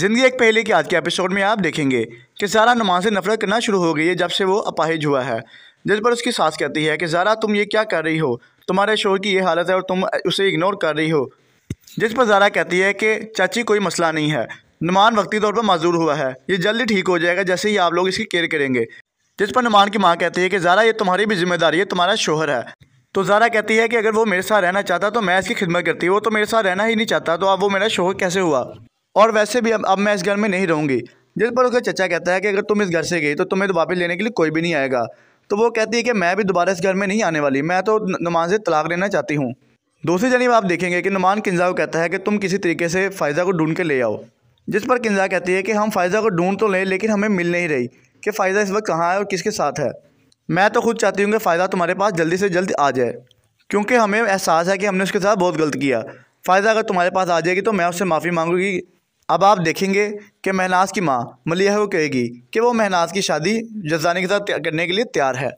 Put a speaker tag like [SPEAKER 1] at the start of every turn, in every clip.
[SPEAKER 1] ज़िंदगी एक पहले के आज के एपिसोड में आप देखेंगे कि ज़ारा नुमान से नफरत करना शुरू हो गई है जब से वो अपाहिज हुआ है जिस पर उसकी सास कहती है कि ज़ारा तुम ये क्या कर रही हो तुम्हारे शोर की ये हालत है और तुम उसे इग्नोर कर रही हो जिस पर ज़ारा कहती है कि चाची कोई मसला नहीं है नुमान वक्ती तौर पर माजूर हुआ है ये जल्दी ठीक हो जाएगा जैसे ही आप लोग इसकी केयर करेंगे जिस पर नुमान की माँ कहती है कि ज़ारा ये तुम्हारी भी जिम्मेदारी है तुम्हारा शोहर है तो ज़ारा कहती है कि अगर वो मेरे साथ रहना चाहता तो मैं इसकी खिदमत करती वो तो मेरे साथ रहना ही नहीं चाहता तो अब वो मेरा शोहर कैसे हुआ और वैसे भी अब अब मैं इस घर में नहीं रहूँगी जिस पर उसका चचा कहता है कि अगर तुम इस घर से गई तो तुम्हें तो वापस लेने के लिए कोई भी नहीं आएगा तो वो कहती है कि मैं भी दोबारा इस घर में नहीं आने वाली मैं तो नुमान से तलाक लेना चाहती हूँ दूसरी जानब आप देखेंगे कि नुमान किन्जा को कहता है कि तुम किसी तरीके से फ़ायज़ा को ढूंढ के ले आओ जिस पर किन्जा कहती है कि हम फ़ायज़ा को ढूंढ तो लें लेकिन हमें मिल नहीं रही कि फ़ायज़ा इस वक्त कहाँ है और किसके साथ है मैं तो खुद चाहती हूँ कि फ़ायदा तुम्हारे पास जल्दी से जल्द आ जाए क्योंकि हमें एहसास है कि हमने उसके साथ बहुत गलत किया फ़ायदा अगर तुम्हारे पास आ जाएगी तो मैं उससे माफ़ी मांगूंगी अब आप देखेंगे कि महनाज की माँ मलिया को कहेगी कि वो महनाज की शादी जजानी के साथ करने के लिए तैयार है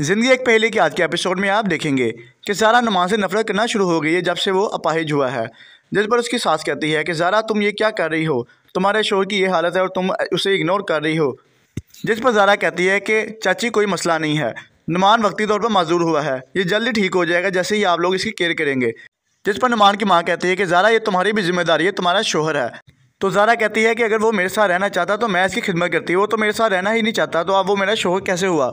[SPEAKER 1] ज़िंदगी एक पहले के आज के एपिसोड में आप देखेंगे कि ज़ारा नमाज से नफरत करना शुरू हो गई है जब से वो अपाहिज हुआ है जिस पर उसकी सास कहती है कि ज़ारा तुम ये क्या कर रही हो तुम्हारे शोर की ये हालत है और तुम उसे इग्नोर कर रही हो जिस पर ज़ारा कहती है कि चाची कोई मसला नहीं है नुमान वक्ती तौर पर माजूर हुआ है ये जल्दी ठीक हो जाएगा जैसे ही आप लोग इसकी केयर करेंगे जिस पर नुमान की माँ कहती है कि ज़ारा ये तुम्हारी भी जिम्मेदारी है तुम्हारा शोहर है तो ज़ारा कहती है कि अगर वो मेरे साथ रहना चाहता तो मैं इसकी खिदमत करती वो तो मेरे साथ रहना ही नहीं चाहता तो अब वो मेरा शोहर कैसे हुआ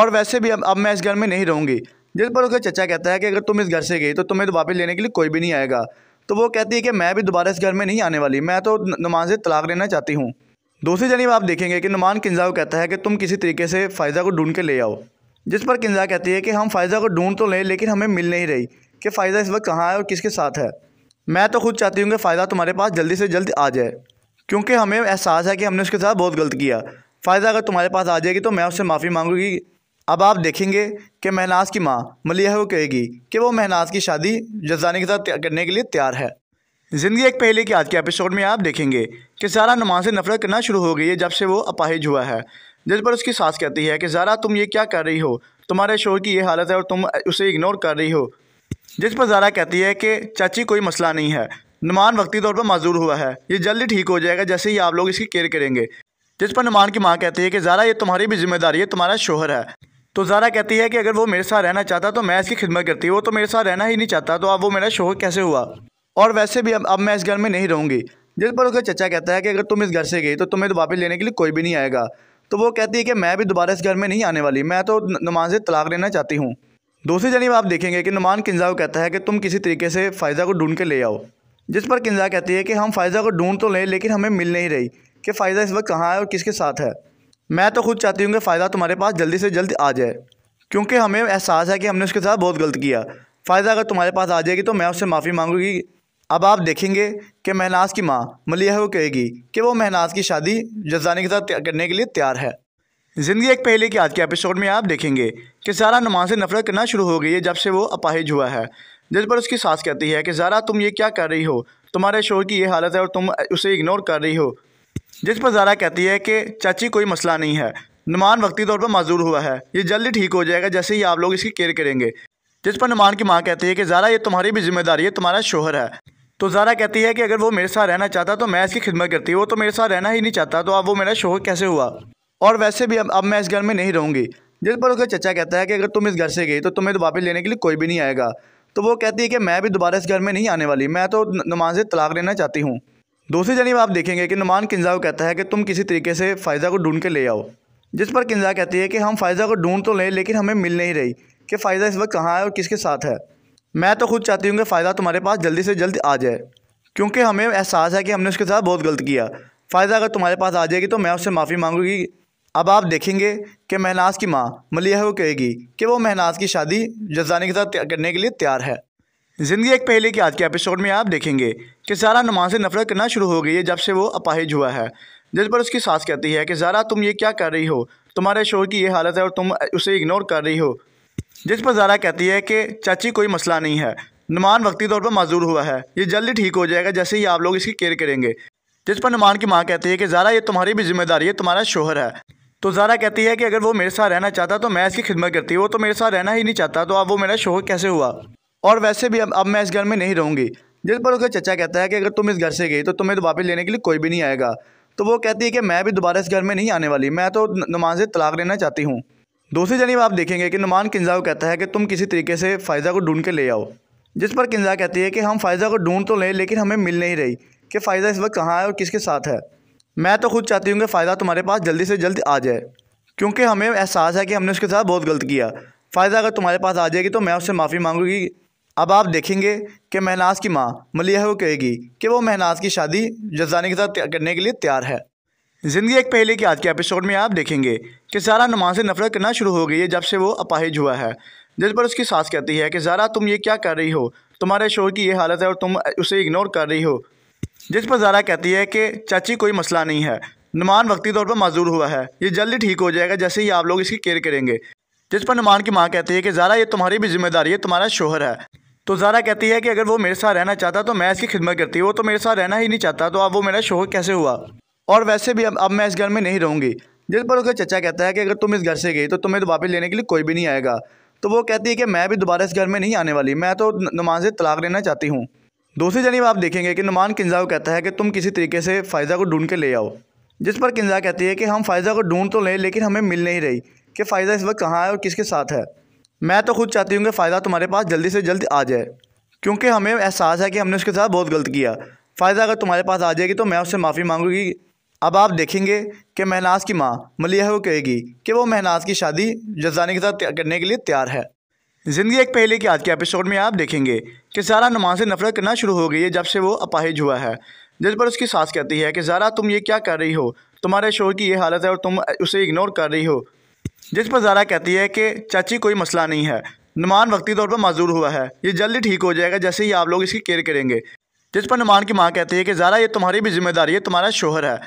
[SPEAKER 1] और वैसे भी अब अब मैं इस घर में नहीं रहूँगी जिस पर उसका चचा कहता है कि अगर तुम इस घर से गई तो तुम्हें वापस लेने के लिए कोई भी नहीं आएगा तो वो कहती है कि मैं भी दोबारा इस घर में नहीं आने वाली मैं तो नुमान से तलाक लेना चाहती हूँ दूसरी जानी आप देखेंगे कि नुमान किंजा को कहता है कि तुम किसी तरीके से फ़ायज़ा को ढूंढ के ले आओ जिस पर किंजा कहती है कि हम फ़ायज़ा को ढूंढ तो लें लेकिन हमें मिल नहीं रही कि फ़ायदा इस वक्त कहाँ है और किसके साथ है मैं तो खुद चाहती हूँ कि फ़ायदा तुम्हारे पास जल्दी से जल्द आ जाए क्योंकि हमें एहसास है कि हमने उसके साथ बहुत गलत किया फ़ायदा अगर तुम्हारे पास आ जाएगी तो मैं उससे माफ़ी मांगूंगी अब आप देखेंगे कि महनाज की माँ मलिया को कहेगी कि वो महनाज की शादी जजानी के साथ करने के लिए तैयार है ज़िंदगी एक पहले के आज के एपिसोड में आप देखेंगे कि सारा नुमान से नफरत करना शुरू हो गई है जब से वो अपाहिज हुआ है जिस पर उसकी सास कहती है कि ज़ारा तुम ये क्या कर रही हो तुम्हारे शोर की ये हालत है और तुम उसे इग्नोर कर रही हो जिस पर जारा कहती है कि चाची कोई मसला नहीं है नुमान वक्ती तौर पर माजूर हुआ है ये जल्दी ठीक हो जाएगा जैसे ही आप लोग इसकी केयर करेंगे जिस पर नुमान की माँ कहती है कि ज़ारा ये तुम्हारी भी जिम्मेदारी है तुम्हारा शोहर है तो ज़ारा कहती है कि अगर वो मेरे साथ रहना चाहता तो मैं इसकी खिदमत करती वो तो मेरे साथ रहना ही नहीं चाहता तो अब वो मेरा शोहर कैसे हुआ और वैसे भी अब अब मैं इस घर में नहीं रहूँगी जिस पर उसका चचा कहता है कि अगर तुम इस घर से गई तो तुम्हें वापस लेने के लिए कोई भी नहीं आएगा तो वो कहती है कि मैं भी दोबारा इस घर में नहीं आने वाली मैं तो नुमान से तलाक लेना चाहती हूँ दूसरी जानी आप देखेंगे कि नुमान किन्जा को कहता है कि तुम किसी तरीके से फ़ायज़ा को ढूंढ के ले आओ जिस पर किन्जा कहती है कि हम फ़ायज़ा को ढूंढ तो लें लेकिन हमें मिल नहीं रही कि फ़ायज़ा इस वक्त कहाँ है और किसके साथ है मैं तो खुद चाहती हूँ कि फ़ायदा तुम्हारे पास जल्दी से जल्द आ जाए क्योंकि हमें एहसास है कि हमने उसके साथ बहुत गलत किया फ़ायज़ा अगर तुम्हारे पास आ जाएगी तो मैं उससे माफ़ी मांगूंगी अब आप देखेंगे कि महनाज की माँ मलिया को कहेगी कि वो महनाज की शादी जजानी के साथ करने के लिए तैयार है ज़िंदगी एक पहले के आज के एपिसोड में आप देखेंगे कि ज़ारा नुमान से नफरत करना शुरू हो गई है जब से वो अपाहिज हुआ है जिस पर उसकी सास कहती है कि ज़ारा तुम ये क्या कर रही हो तुम्हारे शोर की ये हालत है और तुम उसे इग्नोर कर रही हो जिस पर ज़ारा कहती है कि चाची कोई मसला नहीं है नुमान वक्ती तौर पर माजूर हुआ है ये जल्दी ठीक हो जाएगा जैसे ही आप लोग इसकी केयर करेंगे जिस पर नुमान की माँ कहती है कि ज़ारा ये तुम्हारी भी जिम्मेदारी है तुम्हारा शोहर है तो ज़ारा कहती है कि अगर वो मेरे साथ रहना चाहता तो मैं इसकी खिदमत करती वो तो मेरे साथ रहना ही नहीं चाहता तो अब वो मेरा शोहर कैसे हुआ और वैसे भी अब अब मैं इस घर में नहीं रहूँगी जिस पर उसका चचा कहता है कि अगर तुम इस घर से गई तो तुम्हें तो वापस लेने के लिए कोई भी नहीं आएगा तो वो कहती है कि मैं भी दोबारा इस घर में नहीं आने वाली मैं तो नुमान से तलाक लेना चाहती हूँ दूसरी जानी आप देखेंगे कि नुमान किन्जा को कहता है कि तुम किसी तरीके से फ़ायज़ा को ढूंढ के ले आओ जिस पर किन्जा कहती है कि हम फ़ायज़ा को ढूंढ तो लें लेकिन हमें मिल नहीं रही कि फ़ायज़ा इस वक्त कहाँ है और किसके साथ है मैं तो खुद चाहती हूँ कि फ़ायदा तुम्हारे पास जल्दी से जल्द आ जाए क्योंकि हमें एहसास है कि हमने उसके साथ बहुत गलत किया फ़ायदा अगर तुम्हारे पास आ जाएगी तो मैं उससे माफ़ी मांगूंगी अब आप देखेंगे कि महनाज की माँ मलिया को कहेगी कि वो महनाज की शादी जजानी के साथ करने के लिए तैयार है ज़िंदगी एक पहले के आज के एपिसोड में आप देखेंगे कि ज़ारा नमाज से नफरत करना शुरू हो गई है जब से वो अपाहिज हुआ है जिस पर उसकी सास कहती है कि ज़ारा तुम ये क्या कर रही हो तुम्हारे शोर की ये हालत है और तुम उसे इग्नोर कर रही हो जिस पर ज़ारा कहती है कि चाची कोई मसला नहीं है नुमान वक्ती तौर पर माजूर हुआ है ये जल्दी ठीक हो जाएगा जैसे ही आप लोग इसकी केयर करेंगे जिस पर नुमान की माँ कहती है कि ज़ारा ये तुम्हारी भी जिम्मेदारी है तुम्हारा शोहर है तो ज़ारा कहती है कि अगर वो मेरे साथ रहना चाहता तो मैं इसकी खिदमत करती वो तो मेरे साथ रहना ही नहीं चाहता तो अब वो मेरा शोहर कैसे हुआ और वैसे भी अब अब मैं इस घर में नहीं रहूँगी जिस पर उसका चचा कहता है कि अगर तुम इस घर से गई तो तुम्हें तो वापस लेने के लिए कोई भी नहीं आएगा तो वो कहती है कि मैं भी दोबारा इस घर में नहीं आने वाली मैं तो नुमान से तलाक लेना चाहती हूँ दूसरी जानी आप देखेंगे कि नुमान किन्जा को कहता है कि तुम किसी तरीके से फ़ायज़ा को ढूंढ के ले आओ जिस पर किन्जा कहती है कि हम फ़ायज़ा को ढूंढ तो लें लेकिन हमें मिल नहीं रही कि फ़ायज़ा इस वक्त कहाँ है और किसके साथ है मैं तो खुद चाहती हूँ कि फ़ायदा तुम्हारे पास जल्दी से जल्द आ जाए क्योंकि हमें एहसास है कि हमने उसके साथ बहुत गलत किया फ़ायदा अगर तुम्हारे पास आ जाएगी तो मैं उससे माफ़ी मांगूंगी अब आप देखेंगे कि महनाज की माँ मलिया को कहेगी कि वो महनाज की शादी जजानी के साथ करने के लिए तैयार है ज़िंदगी एक पहले के आज के एपिसोड में आप देखेंगे कि सारा नमाज से नफरत करना शुरू हो गई है जब से वो अपाहिज हुआ है जिस पर उसकी सास कहती है कि ज़ारा तुम ये क्या कर रही हो तुम्हारे शोर की ये हालत है और तुम उसे इग्नोर कर रही हो जिस पर जारा कहती है कि चाची कोई मसला नहीं है नुमान वक्ती तौर पर माजूर हुआ है ये जल्दी ठीक हो जाएगा जैसे ही आप लोग इसकी केयर करेंगे जिस पर नुमान की माँ कहती है कि ज़ारा ये तुम्हारी भी जिम्मेदारी है तुम्हारा शोहर है तो ज़ारा कहती है कि अगर वो मेरे साथ रहना चाहता तो मैं इसकी खिदमत करती वो तो मेरे साथ रहना ही नहीं चाहता तो अब वो मेरा शोहर कैसे हुआ और वैसे भी अब अब मैं इस घर में नहीं रहूँगी जिस पर उसका चचा कहता है कि अगर तुम इस घर से गई तो तुम्हें तो वापस लेने के लिए कोई भी नहीं आएगा तो वो कहती है कि मैं भी दोबारा इस घर में नहीं आने वाली मैं तो नुमान से तलाक लेना चाहती हूँ दूसरी जानी आप देखेंगे कि नुमान किन्जा को कहता है कि तुम किसी तरीके से फ़ायज़ा को ढूंढ के ले आओ जिस पर किन्जा कहती है कि हम फ़ायज़ा को ढूंढ तो लें लेकिन हमें मिल नहीं रही कि फ़ायज़ा इस वक्त कहाँ है और किसके साथ है मैं तो खुद चाहती हूँ कि फ़ायज़ा तुम्हारे पास जल्दी से जल्द आ जाए क्योंकि हमें एहसास है कि हमने उसके साथ बहुत गलत किया फ़ायज़ा अगर तुम्हारे पास आ जाएगी तो मैं उससे माफ़ी मांगूंगी अब आप देखेंगे कि महनाज की माँ मलिया को कहेगी कि वो महनाज की शादी जजानी के साथ करने के लिए तैयार है ज़िंदगी एक पहले के आज के एपिसोड में आप देखेंगे कि ज़ारा नुमान से नफरत करना शुरू हो गई है जब से वो अपाहिज हुआ है जिस पर उसकी सास कहती है कि ज़ारा तुम ये क्या कर रही हो तुम्हारे शोर की ये हालत है और तुम उसे इग्नोर कर रही हो जिस पर ज़ारा कहती है कि चाची कोई मसला नहीं है नुमान वक्ती तौर पर माजूर हुआ है ये जल्दी ठीक हो जाएगा जैसे ही आप लोग इसकी केयर करेंगे जिस पर नुमान की माँ कहती है कि ज़ारा ये तुम्हारी भी जिम्मेदारी है तुम्हारा शोहर है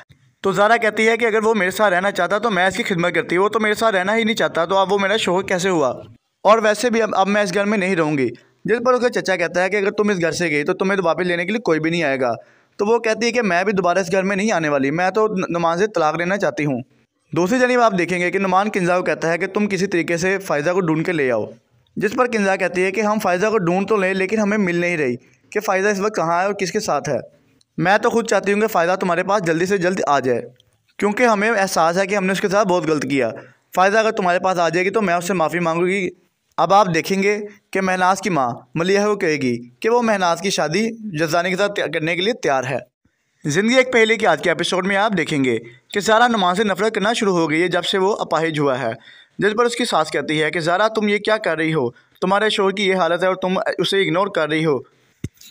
[SPEAKER 1] तो ज़ारा कहती है कि अगर वो मेरे साथ रहना चाहता तो मैं इसकी खिदमत करती वो तो मेरे साथ रहना ही नहीं चाहता तो अब वो मेरा शोहर कैसे हुआ और वैसे भी अब अब मैं इस घर में नहीं रहूँगी जिस पर उसका चचा कहता है कि अगर तुम इस घर से गई तो तुम्हें तो वापस लेने के लिए कोई भी नहीं आएगा तो वो कहती है कि मैं भी दोबारा इस घर में नहीं आने वाली मैं तो नुमान से तलाक लेना चाहती हूँ दूसरी जानी आप देखेंगे कि नुमान किन्जा को कहता है कि तुम किसी तरीके से फ़ायज़ा को ढूंढ के ले आओ जिस पर किन्जा कहती है कि हम फ़ायज़ा को ढूंढ तो लें लेकिन हमें मिल नहीं रही कि फ़ायज़ा इस वक्त कहाँ है और किसके साथ है मैं तो खुद चाहती हूँ कि फ़ायदा तुम्हारे पास जल्दी से जल्द आ जाए क्योंकि हमें एहसास है कि हमने उसके साथ बहुत गलत किया फ़ायदा अगर तुम्हारे पास आ जाएगी तो मैं उससे माफ़ी मांगूंगी अब आप देखेंगे कि महनाज की माँ मलिया को कहेगी कि वो महनाज की शादी जजानी के साथ करने के लिए तैयार है ज़िंदगी एक पहले के आज के एपिसोड में आप देखेंगे कि ज़ारा नुमा से नफरत करना शुरू हो गई है जब से वो अपाहिज हुआ है जिस पर उसकी सास कहती है कि ज़ारा तुम ये क्या कर रही हो तुम्हारे शोर की ये हालत है और तुम उसे इग्नोर कर रही हो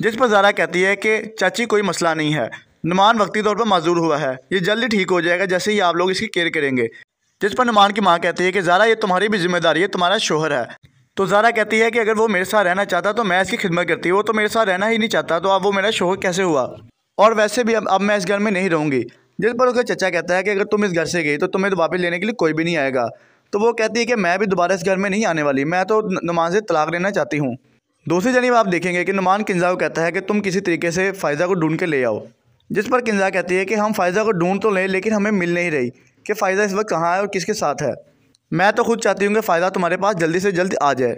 [SPEAKER 1] जिस पर ज़ारा कहती है कि चाची कोई मसला नहीं है नुमान वक्ती तौर पर माजूर हुआ है ये जल्दी ठीक हो जाएगा जैसे ही आप लोग इसकी केयर करेंगे जिस पर नुमान की माँ कहती है कि ज़ारा ये तुम्हारी भी जिम्मेदारी है तुम्हारा शोहर है तो ज़ारा कहती है कि अगर वो मेरे साथ रहना चाहता तो मैं इसकी खिदमत करती वो तो मेरे साथ रहना ही नहीं चाहता तो अब वो मेरा शोहर कैसे हुआ और वैसे भी अब अब मैं इस घर में नहीं रहूँगी जिस पर उसका चचा कहता है कि अगर तुम इस घर से गई तो तुम्हें तो वापस लेने के लिए कोई भी नहीं आएगा तो वो कहती है कि मैं भी दोबारा इस घर में नहीं आने वाली मैं तो नुमान से तलाक लेना चाहती हूँ दूसरी जानी आप देखेंगे कि नुमान किन्जा को कहता है कि तुम किसी तरीके से फ़ायज़ा को ढूंढ के ले आओ जिस पर किन्जा कहती है कि हम फ़ायज़ा को ढूंढ तो लें लेकिन हमें मिल नहीं रही कि फ़ायज़ा इस वक्त कहाँ है और किसके साथ है मैं तो खुद चाहती हूँ कि फ़ायदा तुम्हारे पास जल्दी से जल्द आ जाए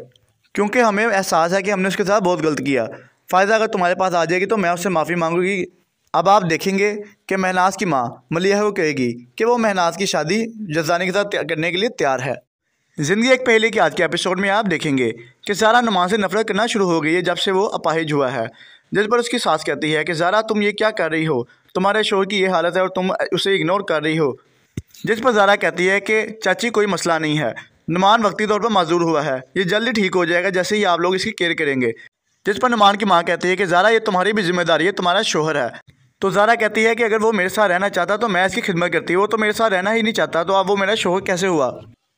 [SPEAKER 1] क्योंकि हमें एहसास है कि हमने उसके साथ बहुत गलत किया फ़ायदा अगर तुम्हारे पास आ जाएगी तो मैं उससे माफ़ी मांगूंगी अब आप देखेंगे कि महनाज की माँ मलिया को कहेगी कि वो महनाज की शादी जजानी के साथ करने के लिए तैयार है ज़िंदगी एक पहले के आज के एपिसोड में आप देखेंगे कि सारा नुमान से नफरत करना शुरू हो गई है जब से वो अपाहिज हुआ है जिस पर उसकी सास कहती है कि ज़ारा तुम ये क्या कर रही हो तुम्हारे शोर की ये हालत है और तुम उसे इग्नोर कर रही हो जिस पर जारा कहती है कि चाची कोई मसला नहीं है नुमान वक्ती तौर पर माजूर हुआ है ये जल्दी ठीक हो जाएगा जैसे ही आप लोग इसकी केयर करेंगे जिस पर नुमान की माँ कहती है कि ज़ारा ये तुम्हारी भी जिम्मेदारी है तुम्हारा शोहर है तो ज़ारा कहती है कि अगर वो मेरे साथ रहना चाहता तो मैं इसकी खिदमत करती वो तो मेरे साथ रहना ही नहीं चाहता तो अब वो मेरा शोहर कैसे हुआ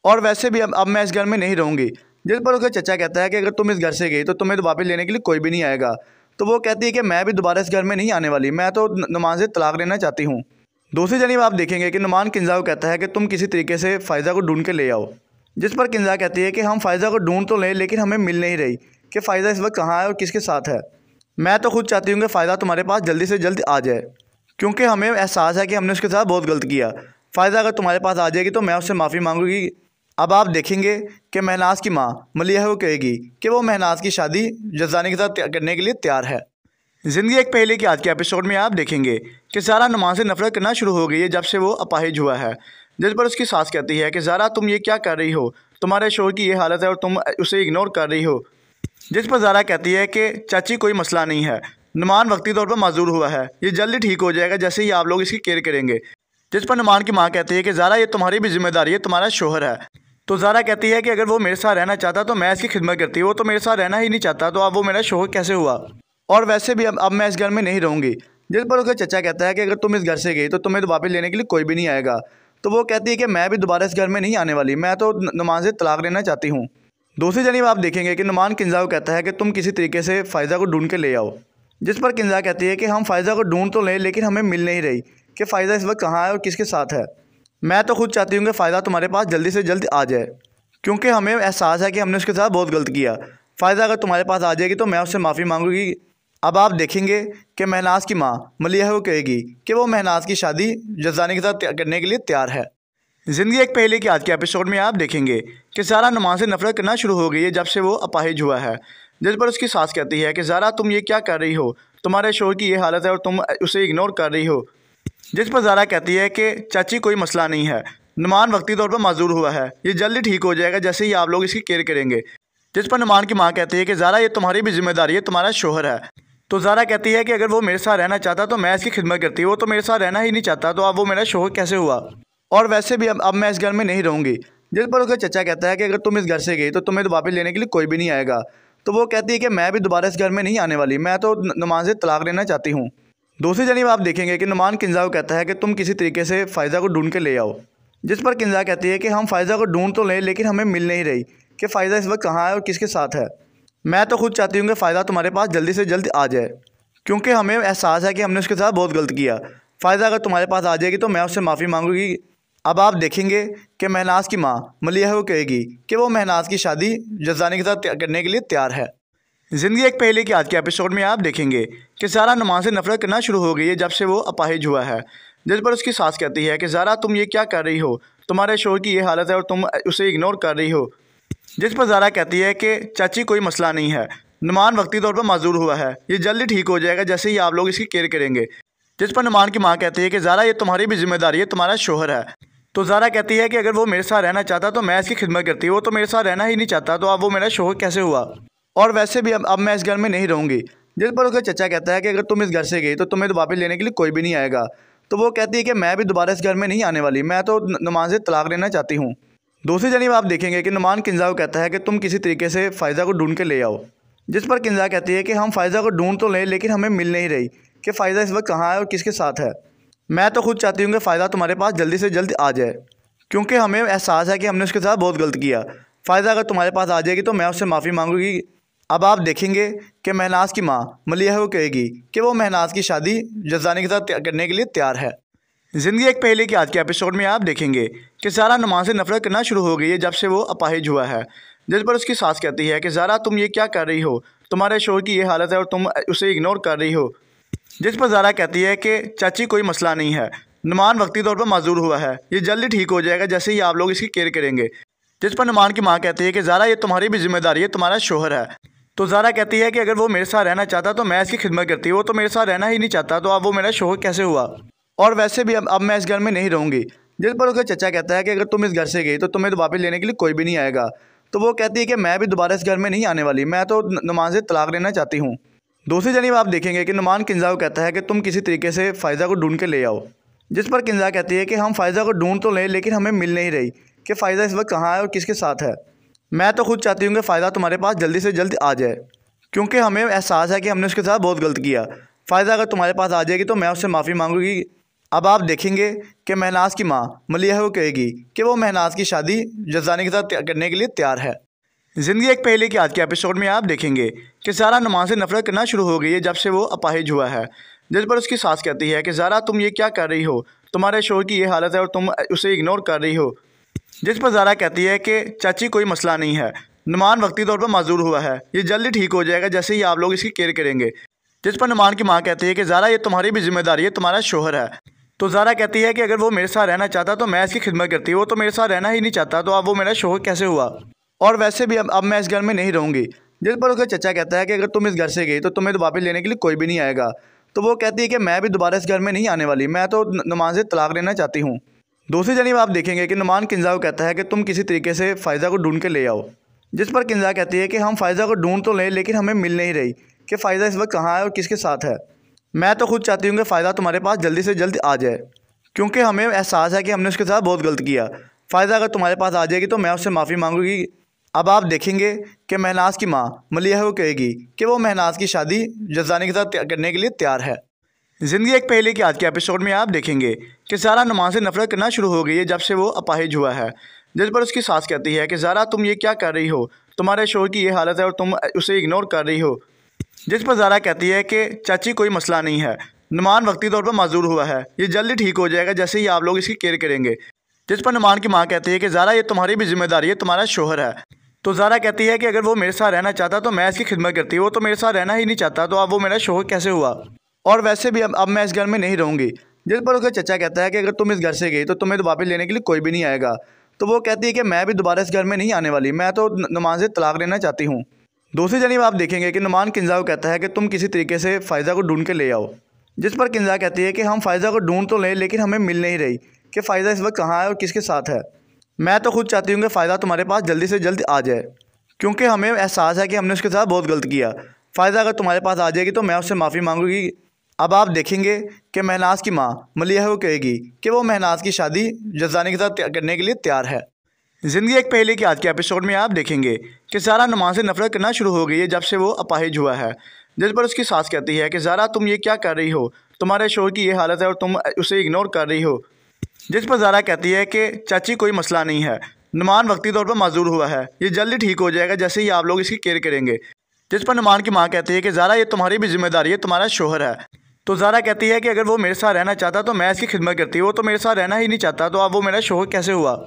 [SPEAKER 1] और वैसे भी अब, अब मैं इस घर में नहीं रहूँगी जिस पर उसका चचा कहता है कि अगर तुम इस घर से गई तो तुम्हें तो वापस लेने के लिए कोई भी नहीं आएगा तो वो कहती है कि मैं भी दोबारा इस घर में नहीं आने वाली मैं तो नुमान से तलाक लेना चाहती हूँ दूसरी जानी आप देखेंगे कि नुमान किन्जा को कहता है कि तुम किसी तरीके से फ़ायज़ा को ढूंढ के ले आओ जिस पर किन्जा कहती है कि हम फ़ायज़ा को ढूंढ तो लें लेकिन हमें मिल नहीं रही कि फ़ायज़ा इस वक्त कहाँ है और किसके साथ है मैं तो खुद चाहती हूँ कि फ़ायदा तुम्हारे पास जल्दी से जल्द आ जाए क्योंकि हमें एहसास है कि हमने उसके साथ बहुत गलत किया फ़ायज़ा अगर तुम्हारे पास आ जाएगी तो मैं उससे माफ़ी मांगूंगी अब आप देखेंगे कि महनाज की माँ मलिया को कहेगी कि वो महनाज की शादी जजानी के साथ करने के लिए तैयार है ज़िंदगी एक पहले के आज के एपिसोड में आप देखेंगे कि ज़ारा नुमान से नफरत करना शुरू हो गई है जब से वो अपाहिज हुआ है जिस पर उसकी सास कहती है कि ज़ारा तुम ये क्या कर रही हो तुम्हारे शोर की ये हालत है और तुम उसे इग्नोर कर रही हो जिस पर ज़ारा कहती है कि चाची कोई मसला नहीं है नुमान वक्ती तौर पर माजूर हुआ है ये जल्दी ठीक हो जाएगा जैसे ही आप लोग इसकी केयर करेंगे जिस पर नुमान की माँ कहती है कि ज़ारा ये तुम्हारी भी जिम्मेदारी है तुम्हारा शोहर है तो ज़ारा कहती है कि अगर वो मेरे साथ रहना चाहता तो मैं इसकी खिदमत करती वो तो मेरे साथ रहना ही नहीं चाहता तो अब वो मेरा शोहर कैसे हुआ और वैसे भी अब अब मैं इस घर में नहीं रहूँगी जिस पर उसका चचा कहता है कि अगर तुम इस घर से गई तो तुम्हें तो वापस लेने के लिए कोई भी नहीं आएगा तो वो कहती है कि मैं भी दोबारा इस घर में नहीं आने वाली मैं तो नुमान से तलाक लेना चाहती हूँ दूसरी जानी आप देखेंगे कि नुमान किन्जा को कहता है कि तुम किसी तरीके से फ़ायज़ा को ढूंढ के ले आओ जिस पर किन्जा कहती है कि हम फ़ायज़ा को ढूंढ तो लें लेकिन हमें मिल नहीं रही कि फ़ायज़ा इस वक्त कहाँ है और किसके साथ है मैं तो खुद चाहती हूँ कि फ़ायदा तुम्हारे पास जल्दी से जल्द आ जाए क्योंकि हमें एहसास है कि हमने उसके साथ बहुत गलत किया फ़ायदा अगर तुम्हारे पास आ जाएगी तो मैं उससे माफ़ी मांगूंगी अब आप देखेंगे कि महनाज की माँ मलिया को कहेगी कि वो महनाज की शादी जजानी के साथ करने के लिए तैयार है ज़िंदगी एक पहले के आज के एपिसोड में आप देखेंगे कि ज़ारा नमाज से नफरत करना शुरू हो गई है जब से वो अपाहिज हुआ है जिस पर उसकी सास कहती है कि ज़ारा तुम ये क्या कर रही हो तुम्हारे शोर की ये हालत है और तुम उसे इग्नोर कर रही हो जिस पर ज़ारा कहती है कि चाची कोई मसला नहीं है नुमान वक्ती तौर पर माजूर हुआ है ये जल्दी ठीक हो जाएगा जैसे ही आप लोग इसकी केयर करेंगे जिस पर नुमान की माँ कहती है कि ज़ारा ये तुम्हारी भी जिम्मेदारी है तुम्हारा शोहर है तो ज़ारा कहती है कि अगर वो मेरे साथ रहना चाहता तो मैं इसकी खिदमत करती वो तो मेरे साथ रहना ही नहीं चाहता तो अब वो मेरा शोहर कैसे हुआ और वैसे भी अब अब मैं इस घर में नहीं रहूँगी जिस पर उसका चचा कहता है कि अगर तुम इस घर से गई तो तुम्हें तो वापस लेने के लिए कोई भी नहीं आएगा तो वो कहती है कि मैं भी दोबारा इस घर में नहीं आने वाली मैं तो नुमान से तलाक लेना चाहती हूँ दूसरी जानी आप देखेंगे कि नुमान किन्जा को कहता है कि तुम किसी तरीके से फ़ायज़ा को ढूंढ के ले आओ जिस पर किन्जा कहती है कि हम फ़ायज़ा को ढूंढ तो लें लेकिन हमें मिल नहीं रही कि फ़ायज़ा इस वक्त कहाँ है और किसके साथ है मैं तो खुद चाहती हूँ कि फ़ायदा तुम्हारे पास जल्दी से जल्द आ जाए क्योंकि हमें एहसास है कि हमने उसके साथ बहुत गलत किया फ़ायदा अगर तुम्हारे पास आ जाएगी तो मैं उससे माफ़ी मांगूंगी अब आप देखेंगे कि महनाज की माँ मलिया को कहेगी कि वो महनाज की शादी जजानी के साथ करने के लिए तैयार है ज़िंदगी एक पहले की आज के एपिसोड में आप देखेंगे कि ज़ारा नुमा से नफरत करना शुरू हो गई है जब से वो अपाहिज हुआ है जिस पर उसकी सास कहती है कि ज़ारा तुम ये क्या कर रही हो तुम्हारे शोर की ये हालत है और तुम उसे इग्नोर कर रही हो जिस पर जारा कहती है कि चाची कोई मसला नहीं है नुमान वक्ती तौर पर माजूर हुआ है ये जल्दी ठीक हो जाएगा जैसे ही आप लोग इसकी केयर करेंगे जिस पर नुमान की माँ कहती है कि ज़ारा ये तुम्हारी भी जिम्मेदारी है तुम्हारा शोहर है तो ज़ारा कहती है कि अगर वो मेरे साथ रहना चाहता तो मैं इसकी खिदमत करती वो तो मेरे साथ रहना ही नहीं चाहता तो अब वो मेरा शोहर कैसे हुआ और वैसे भी अब अब मैं इस घर में नहीं रहूँगी जिस पर उसका चचा कहता है कि अगर तुम इस घर से गई तो तुम्हें वापस लेने के लिए कोई भी नहीं आएगा तो वो कहती है कि मैं भी दोबारा इस घर में नहीं आने वाली मैं तो नुमान से तलाक लेना चाहती हूँ दूसरी जानब आप देखेंगे कि नुमान किन्जा को कहता है कि तुम किसी तरीके से फ़ायज़ा को ढूंढ के ले आओ जिस पर किन्जा कहती है कि हम फ़ायज़ा को ढूंढ तो लें लेकिन हमें मिल नहीं रही कि फ़ायज़ा इस वक्त कहाँ है और किसके साथ है मैं तो खुद चाहती हूँ कि फ़ायदा तुम्हारे पास जल्दी से जल्द आ जाए क्योंकि हमें एहसास है कि हमने उसके साथ बहुत गलत किया फ़ायदा अगर तुम्हारे पास आ जाएगी तो मैं उससे माफ़ी मांगूंगी अब आप देखेंगे कि महनाज की माँ मलिया को कहेगी कि वो महनाज की शादी जजदानी के साथ करने के लिए तैयार है ज़िंदगी एक पहले के आज के एपिसोड में आप देखेंगे कि सारा नुमान से नफरत करना शुरू हो गई है जब से वो अपाहिज हुआ है जिस पर उसकी सास कहती है कि ज़ारा तुम ये क्या कर रही हो तुम्हारे शोर की ये हालत है और तुम उसे इग्नोर कर रही हो जिस पर ज़ारा कहती है कि चाची कोई मसला नहीं है नुमान वक्ती तौर पर माजूर हुआ है ये जल्दी ठीक हो जाएगा जैसे ही आप लोग इसकी केयर करेंगे जिस पर नुमान की माँ कहती है कि ज़ारा ये तुम्हारी भी जिम्मेदारी है तुम्हारा शोहर है तो ज़ारा कहती है कि अगर वो मेरे साथ रहना चाहता तो मैं इसकी खिदमत करती वो तो मेरे साथ रहना ही नहीं चाहता तो अब वो मेरा शोहर कैसे हुआ और वैसे भी अब अब मैं इस घर में नहीं रहूँगी जिस पर उसका चचा कहता है कि अगर तुम इस घर से गई तो तुम्हें तो वापस लेने के लिए कोई भी नहीं आएगा तो वो कहती है कि मैं भी दोबारा इस घर में नहीं आने वाली मैं तो नुमान से तलाक लेना चाहती हूँ दूसरी जानी आप देखेंगे कि नुमान किन्जा को कहता है कि तुम किसी तरीके से फ़ायज़ा को ढूंढ के ले आओ जिस पर किन्जा कहती है कि हम फ़ायज़ा को ढूंढ तो लें लेकिन हमें मिल नहीं रही कि फ़ायज़ा इस वक्त कहाँ है और किसके साथ है मैं तो खुद चाहती हूँ कि फ़ायदा तुम्हारे पास जल्दी से जल्द आ जाए क्योंकि हमें एहसास है कि हमने उसके साथ बहुत गलत किया फ़ायदा अगर तुम्हारे पास आ जाएगी तो मैं उससे माफ़ी मांगूंगी अब आप देखेंगे कि महनाज की माँ मलिया को कहेगी कि वो महनाज की शादी जजानी के साथ करने के लिए तैयार है ज़िंदगी एक पहले के आज के एपिसोड में आप देखेंगे कि ज़ारा नमाज से नफरत करना शुरू हो गई है जब से वो अपाहिज हुआ है जिस पर उसकी सास कहती है कि ज़ारा तुम ये क्या कर रही हो तुम्हारे शोर की ये हालत है और तुम उसे इग्नोर कर रही हो जिस पर ज़ारा कहती है कि चाची कोई मसला नहीं है नुमान वक्ती तौर पर माजूर हुआ है ये जल्दी ठीक हो जाएगा जैसे ही आप लोग इसकी केयर करेंगे जिस पर नुमान की माँ कहती है कि ज़ारा ये तुम्हारी भी जिम्मेदारी है तुम्हारा शोहर है तो ज़ारा कहती है कि अगर वो मेरे साथ रहना चाहता तो मैं इसकी खिदमत करती वो तो मेरे साथ रहना ही नहीं चाहता तो अब वो मेरा शोहर कैसे हुआ और वैसे भी अब अब मैं इस घर में नहीं रहूँगी जिस पर उसका चचा कहता है कि अगर तुम इस घर से गई तो तुम्हें तो वापस लेने के लिए कोई भी नहीं आएगा तो वो कहती है कि मैं भी दोबारा इस घर में नहीं आने वाली मैं तो नुमान से तलाक लेना चाहती हूँ दूसरी जानी आप देखेंगे कि नुमान किन्जा को कहता है कि तुम किसी तरीके से फ़ायज़ा को ढूंढ के ले आओ जिस पर किन्जा कहती है कि हम फ़ायज़ा को ढूंढ तो लें लेकिन हमें मिल नहीं रही कि फ़ायज़ा इस वक्त कहाँ है और किसके साथ है मैं तो खुद चाहती हूँ कि फ़ायदा तुम्हारे पास जल्दी से जल्द आ जाए क्योंकि हमें एहसास है कि हमने उसके साथ बहुत गलत किया फ़ायदा अगर तुम्हारे पास आ जाएगी तो मैं उससे माफ़ी मांगूंगी अब आप देखेंगे कि महनाज की माँ मलिया को कहेगी कि वो महनाज की शादी जजानी के साथ करने के लिए तैयार है ज़िंदगी एक पहले के आज के एपिसोड में आप देखेंगे कि सारा नमाज से नफरत करना शुरू हो गई है जब से वो अपाहिज हुआ है जिस पर उसकी सास कहती है कि ज़ारा तुम ये क्या कर रही हो तुम्हारे शोर की ये हालत है और तुम उसे इग्नोर कर रही हो जिस पर जारा कहती है कि चाची कोई मसला नहीं है नुमान वक्ती तौर पर माजूर हुआ है ये जल्दी ठीक हो जाएगा जैसे ही आप लोग इसकी केयर करेंगे जिस पर नुमान की माँ कहती है कि ज़ारा ये तुम्हारी भी जिम्मेदारी है तुम्हारा शोहर है तो ज़ारा कहती है कि अगर वो मेरे साथ रहना चाहता तो मैं इसकी खिदमत करती वो तो मेरे साथ रहना ही नहीं चाहता तो अब वो मेरा शोहर कैसे हुआ और वैसे भी अब अब मैं इस घर में नहीं रहूँगी जिस पर उसका चचा कहता है कि अगर तुम इस घर से गई तो तुम्हें तो वापस लेने के लिए कोई भी नहीं आएगा तो वो कहती है कि मैं भी दोबारा इस घर में नहीं आने वाली मैं तो नुमान से तलाक लेना चाहती हूँ दूसरी जानब आप देखेंगे कि नुमान किन्जा को कहता है कि तुम किसी तरीके से फ़ायज़ा को ढूंढ के ले आओ जिस पर किन्जा कहती है कि हम फ़ायज़ा को ढूंढ तो लें लेकिन हमें मिल नहीं रही कि फ़ायज़ा इस वक्त कहाँ है और किसके साथ है मैं तो खुद चाहती हूँ कि फ़ायदा तुम्हारे पास जल्दी से जल्द आ जाए क्योंकि हमें एहसास है कि हमने उसके साथ बहुत गलत किया फ़ायदा अगर तुम्हारे पास आ जाएगी तो मैं उससे माफ़ी मांगूंगी अब आप देखेंगे कि महनाज की माँ मलिया को कहेगी कि वो महनाज की शादी जजानी के साथ करने के लिए तैयार है ज़िंदगी एक पहले के आज के एपिसोड में आप देखेंगे कि ज़ारा नुमान से नफरत करना शुरू हो गई है जब से वो अपाहिज हुआ है जिस पर उसकी सास कहती है कि ज़ारा तुम ये क्या कर रही हो तुम्हारे शोर की ये हालत है और तुम उसे इग्नोर कर रही हो जिस पर ज़ारा कहती है कि चाची कोई मसला नहीं है नुमान वक्ती तौर पर माजूर हुआ है ये जल्दी ठीक हो जाएगा जैसे ही आप लोग इसकी केयर करेंगे जिस पर नुमान की माँ कहती है कि ज़ारा ये तुम्हारी भी जिम्मेदारी है तुम्हारा शोहर है तो ज़ारा कहती है कि अगर वो मेरे साथ रहना चाहता तो मैं इसकी खिदमत करती वो तो मेरे साथ रहना ही नहीं चाहता तो अब वो मेरा शोहर कैसे हुआ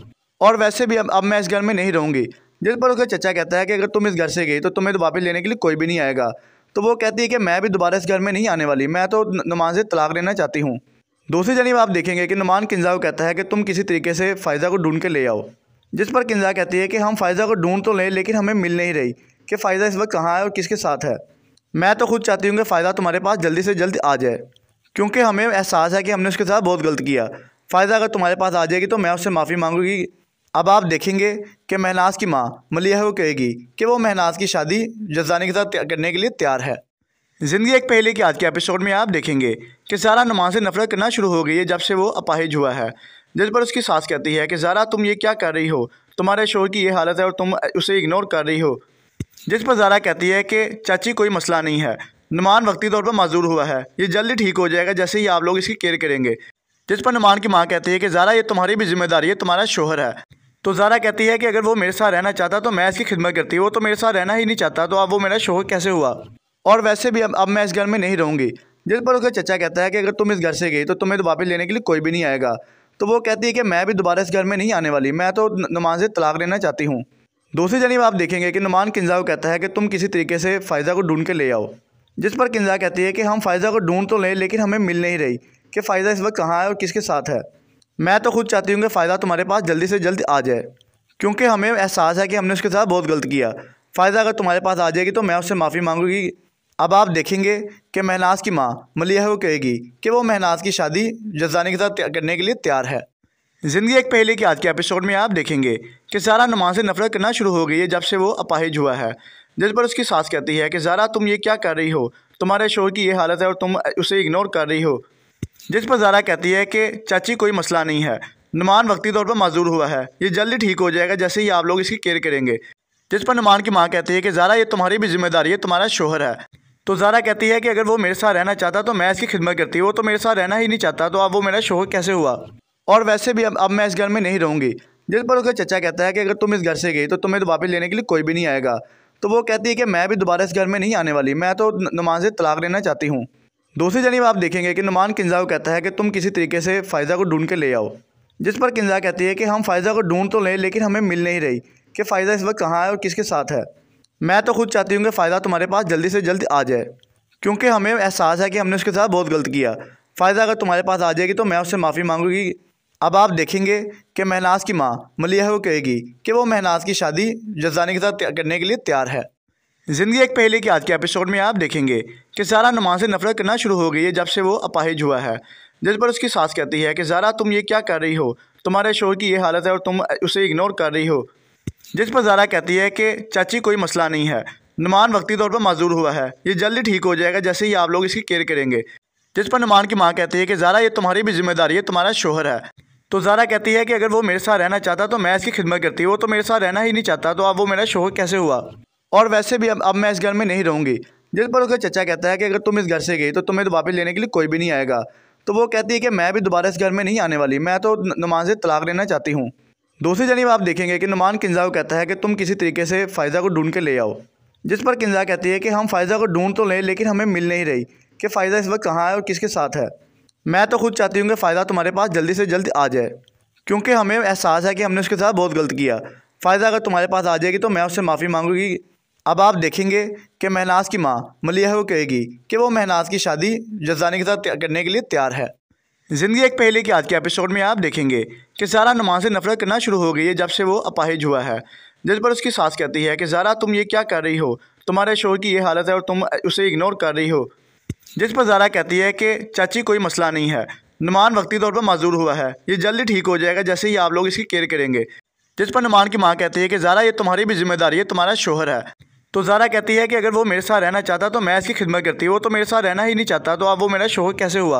[SPEAKER 1] और वैसे भी अब अब मैं इस घर में नहीं रहूँगी जिस पर उसका चचा कहता है कि अगर तुम इस घर से गई तो तुम्हें वापस लेने के लिए कोई भी नहीं आएगा तो वो कहती है कि मैं भी दोबारा इस घर में नहीं आने वाली मैं तो नुमान से तलाक लेना चाहती हूँ दूसरी जानी आप देखेंगे कि नुमान किंजा को कहता है कि तुम किसी तरीके से फ़ायज़ा को ढूंढ के ले आओ जिस पर किंजा कहती है कि हम फ़ायज़ा को ढूंढ तो लें लेकिन हमें मिल नहीं रही कि फ़ायज़ा इस वक्त कहाँ है और किसके साथ है मैं तो खुद चाहती हूँ कि फ़ायदा तुम्हारे पास जल्दी से जल्द आ जाए क्योंकि हमें एहसास है कि हमने उसके साथ बहुत गलत किया फ़ायदा अगर तुम्हारे पास आ जाएगी तो मैं उससे माफ़ी मांगूंगी अब आप देखेंगे कि महनाज की माँ मलिया को कहेगी कि वो महनाज की शादी जजानी के साथ करने के लिए तैयार है ज़िंदगी एक पहले के आज के एपिसोड में आप देखेंगे कि सारा नुमान से नफरत करना शुरू हो गई है जब से वो अपाहिज हुआ है जिस पर उसकी सास कहती है कि ज़ारा तुम ये क्या कर रही हो तुम्हारे शोर की ये हालत है और तुम उसे इग्नोर कर रही हो जिस पर ज़ारा कहती है कि चाची कोई मसला नहीं है नुमान वक्ती तौर पर माजूर हुआ है ये जल्दी ठीक हो जाएगा जैसे ही आप लोग इसकी केयर करेंगे जिस पर नुमान की माँ कहती है कि ज़ारा ये तुम्हारी भी जिम्मेदारी है तुम्हारा शोहर है तो ज़ारा कहती है कि अगर वो मेरे साथ रहना चाहता तो मैं इसकी खिदमत करती वो तो मेरे साथ रहना ही नहीं चाहता तो अब वो मेरा शोहर कैसे हुआ और वैसे भी अब अब मैं इस घर में नहीं रहूँगी जिस पर उसका चचा कहता है कि अगर तुम इस घर से गई तो तुम्हें तो वापस लेने के लिए कोई भी नहीं आएगा तो वो कहती है कि मैं भी दोबारा इस घर में नहीं आने वाली मैं तो नुमान से तलाक लेना चाहती हूँ दूसरी जानी आप देखेंगे कि नुमान किन्जा को कहता है कि तुम किसी तरीके से फ़ायज़ा को ढूंढ के ले आओ जिस पर किन्जा कहती है कि हम फ़ायज़ा को ढूंढ तो लें लेकिन हमें मिल नहीं रही कि फ़ायज़ा इस वक्त कहाँ है और किसके साथ है मैं तो खुद चाहती हूँ कि फ़ायदा तुम्हारे पास जल्दी से जल्द आ जाए क्योंकि हमें एहसास है कि हमने उसके साथ बहुत गलत किया फ़ायदा अगर तुम्हारे पास आ जाएगी तो मैं उससे माफ़ी मांगूंगी अब आप देखेंगे कि महनाज की माँ मलिया को कहेगी कि वो महनाज की शादी जजानी के साथ करने के लिए तैयार है ज़िंदगी एक पहले की आज के एपिसोड में आप देखेंगे कि सारा नमाज से नफरत करना शुरू हो गई है जब से वो अपाहिज हुआ है जिस पर उसकी सास कहती है कि ज़ारा तुम ये क्या कर रही हो तुम्हारे शोर की ये हालत है और तुम उसे इग्नोर कर रही हो जिस पर जारा कहती है कि चाची कोई मसला नहीं है नुमान वक्ती तौर पर माजूर हुआ है ये जल्दी ठीक हो जाएगा जैसे ही आप लोग इसकी केयर करेंगे जिस पर नुमान की माँ कहती है कि ज़ारा ये तुम्हारी भी जिम्मेदारी है तुम्हारा शोहर है तो ज़ारा कहती है कि अगर वो मेरे साथ रहना चाहता तो मैं इसकी खिदमत करती वो तो मेरे साथ रहना ही नहीं चाहता तो अब वो मेरा शोहर कैसे हुआ और वैसे भी अब, अब मैं इस घर में नहीं रहूँगी जिस पर उसका चचा कहता है कि अगर तुम इस घर से गई तो तुम्हें वापस लेने के लिए कोई भी नहीं आएगा तो वो कहती है कि मैं भी दोबारा इस घर में नहीं आने वाली मैं तो नुमान से तलाक लेना चाहती हूँ दूसरी जानी आप देखेंगे कि नुमान को कहता है कि तुम किसी तरीके से फ़ायज़ा को ढूंढ के ले आओ जिस पर किन्जा कहती है कि हम फ़ायज़ा को ढूंढ तो लें लेकिन हमें मिल नहीं रही कि फ़ायज़ा इस वक्त कहाँ है और किसके साथ है मैं तो खुद चाहती हूँ कि फ़ायदा तुम्हारे पास जल्दी से जल्द आ जाए क्योंकि हमें एहसास है कि हमने उसके साथ बहुत गलत किया फ़ायदा अगर तुम्हारे पास आ जाएगी तो मैं उससे माफ़ी मांगूंगी अब आप देखेंगे कि महनाज की माँ मलिया को कहेगी कि वो महनाज की शादी जजानी के साथ करने के लिए तैयार है ज़िंदगी एक पहले की आज के एपिसोड में आप देखेंगे कि ज़ारा नुमान से नफरत करना शुरू हो गई है जब से वो अपाहिज हुआ है जिस पर उसकी सास कहती है कि ज़ारा तुम ये क्या कर रही हो तुम्हारे शोर की ये हालत है और तुम उसे इग्नोर कर रही हो जिस पर ज़ारा कहती है कि चाची कोई मसला नहीं है नुमान वक्ती तौर पर माजूर हुआ है ये जल्दी ठीक हो जाएगा जैसे ही आप लोग इसकी केयर करेंगे जिस पर नुमान की माँ कहती है कि ज़ारा ये तुम्हारी भी जिम्मेदारी है तुम्हारा शोहर है तो ज़ारा कहती है कि अगर वो मेरे साथ रहना चाहता तो मैं इसकी खिदमत करती वो तो मेरे साथ रहना ही नहीं चाहता तो अब वो मेरा शोहर कैसे हुआ और वैसे भी अब अब मैं इस घर में नहीं रहूँगी जिस पर उसका चचा कहता है कि अगर तुम इस घर से गई तो तुम्हें तो वापस लेने के लिए कोई भी नहीं आएगा तो वो कहती है कि मैं भी दोबारा इस घर में नहीं आने वाली मैं तो नुमान से तलाक लेना चाहती हूँ दूसरी जानी आप देखेंगे कि नुमान किन्जा को कहता है कि तुम किसी तरीके से फ़ायज़ा को ढूंढ के ले आओ जिस पर किन्जा कहती है कि हम फ़ायज़ा को ढूंढ तो लें लेकिन हमें मिल नहीं रही कि फ़ायज़ा इस वक्त कहाँ है और किसके साथ है मैं तो खुद चाहती हूँ कि फ़ायदा तुम्हारे पास जल्दी से जल्द आ जाए क्योंकि हमें एहसास है कि हमने उसके साथ बहुत गलत किया फ़ायदा अगर तुम्हारे पास आ जाएगी तो मैं उससे माफ़ी मांगूंगी अब आप देखेंगे कि महनाज की माँ मलिया को कहेगी कि वो महनाज की शादी जजानी के साथ करने के लिए तैयार है ज़िंदगी एक पहले के आज के एपिसोड में आप देखेंगे कि ज़ारा नमाज से नफरत करना शुरू हो गई है जब से वो अपाहिज हुआ है जिस पर उसकी सास कहती है कि ज़ारा तुम ये क्या कर रही हो तुम्हारे शोर की ये हालत है और तुम उसे इग्नोर कर रही हो जिस पर ज़ारा कहती है कि चाची कोई मसला नहीं है नुमान वक्ती तौर पर माजूर हुआ है ये जल्दी ठीक हो जाएगा जैसे ही आप लोग इसकी केयर करेंगे जिस पर नुमान की माँ कहती है कि ज़ारा ये तुम्हारी भी जिम्मेदारी है तुम्हारा शोहर है तो ज़ारा कहती है कि अगर वो मेरे साथ रहना चाहता तो मैं इसकी खिदमत करती वो तो मेरे साथ रहना ही नहीं चाहता तो अब वो मेरा शोहर कैसे हुआ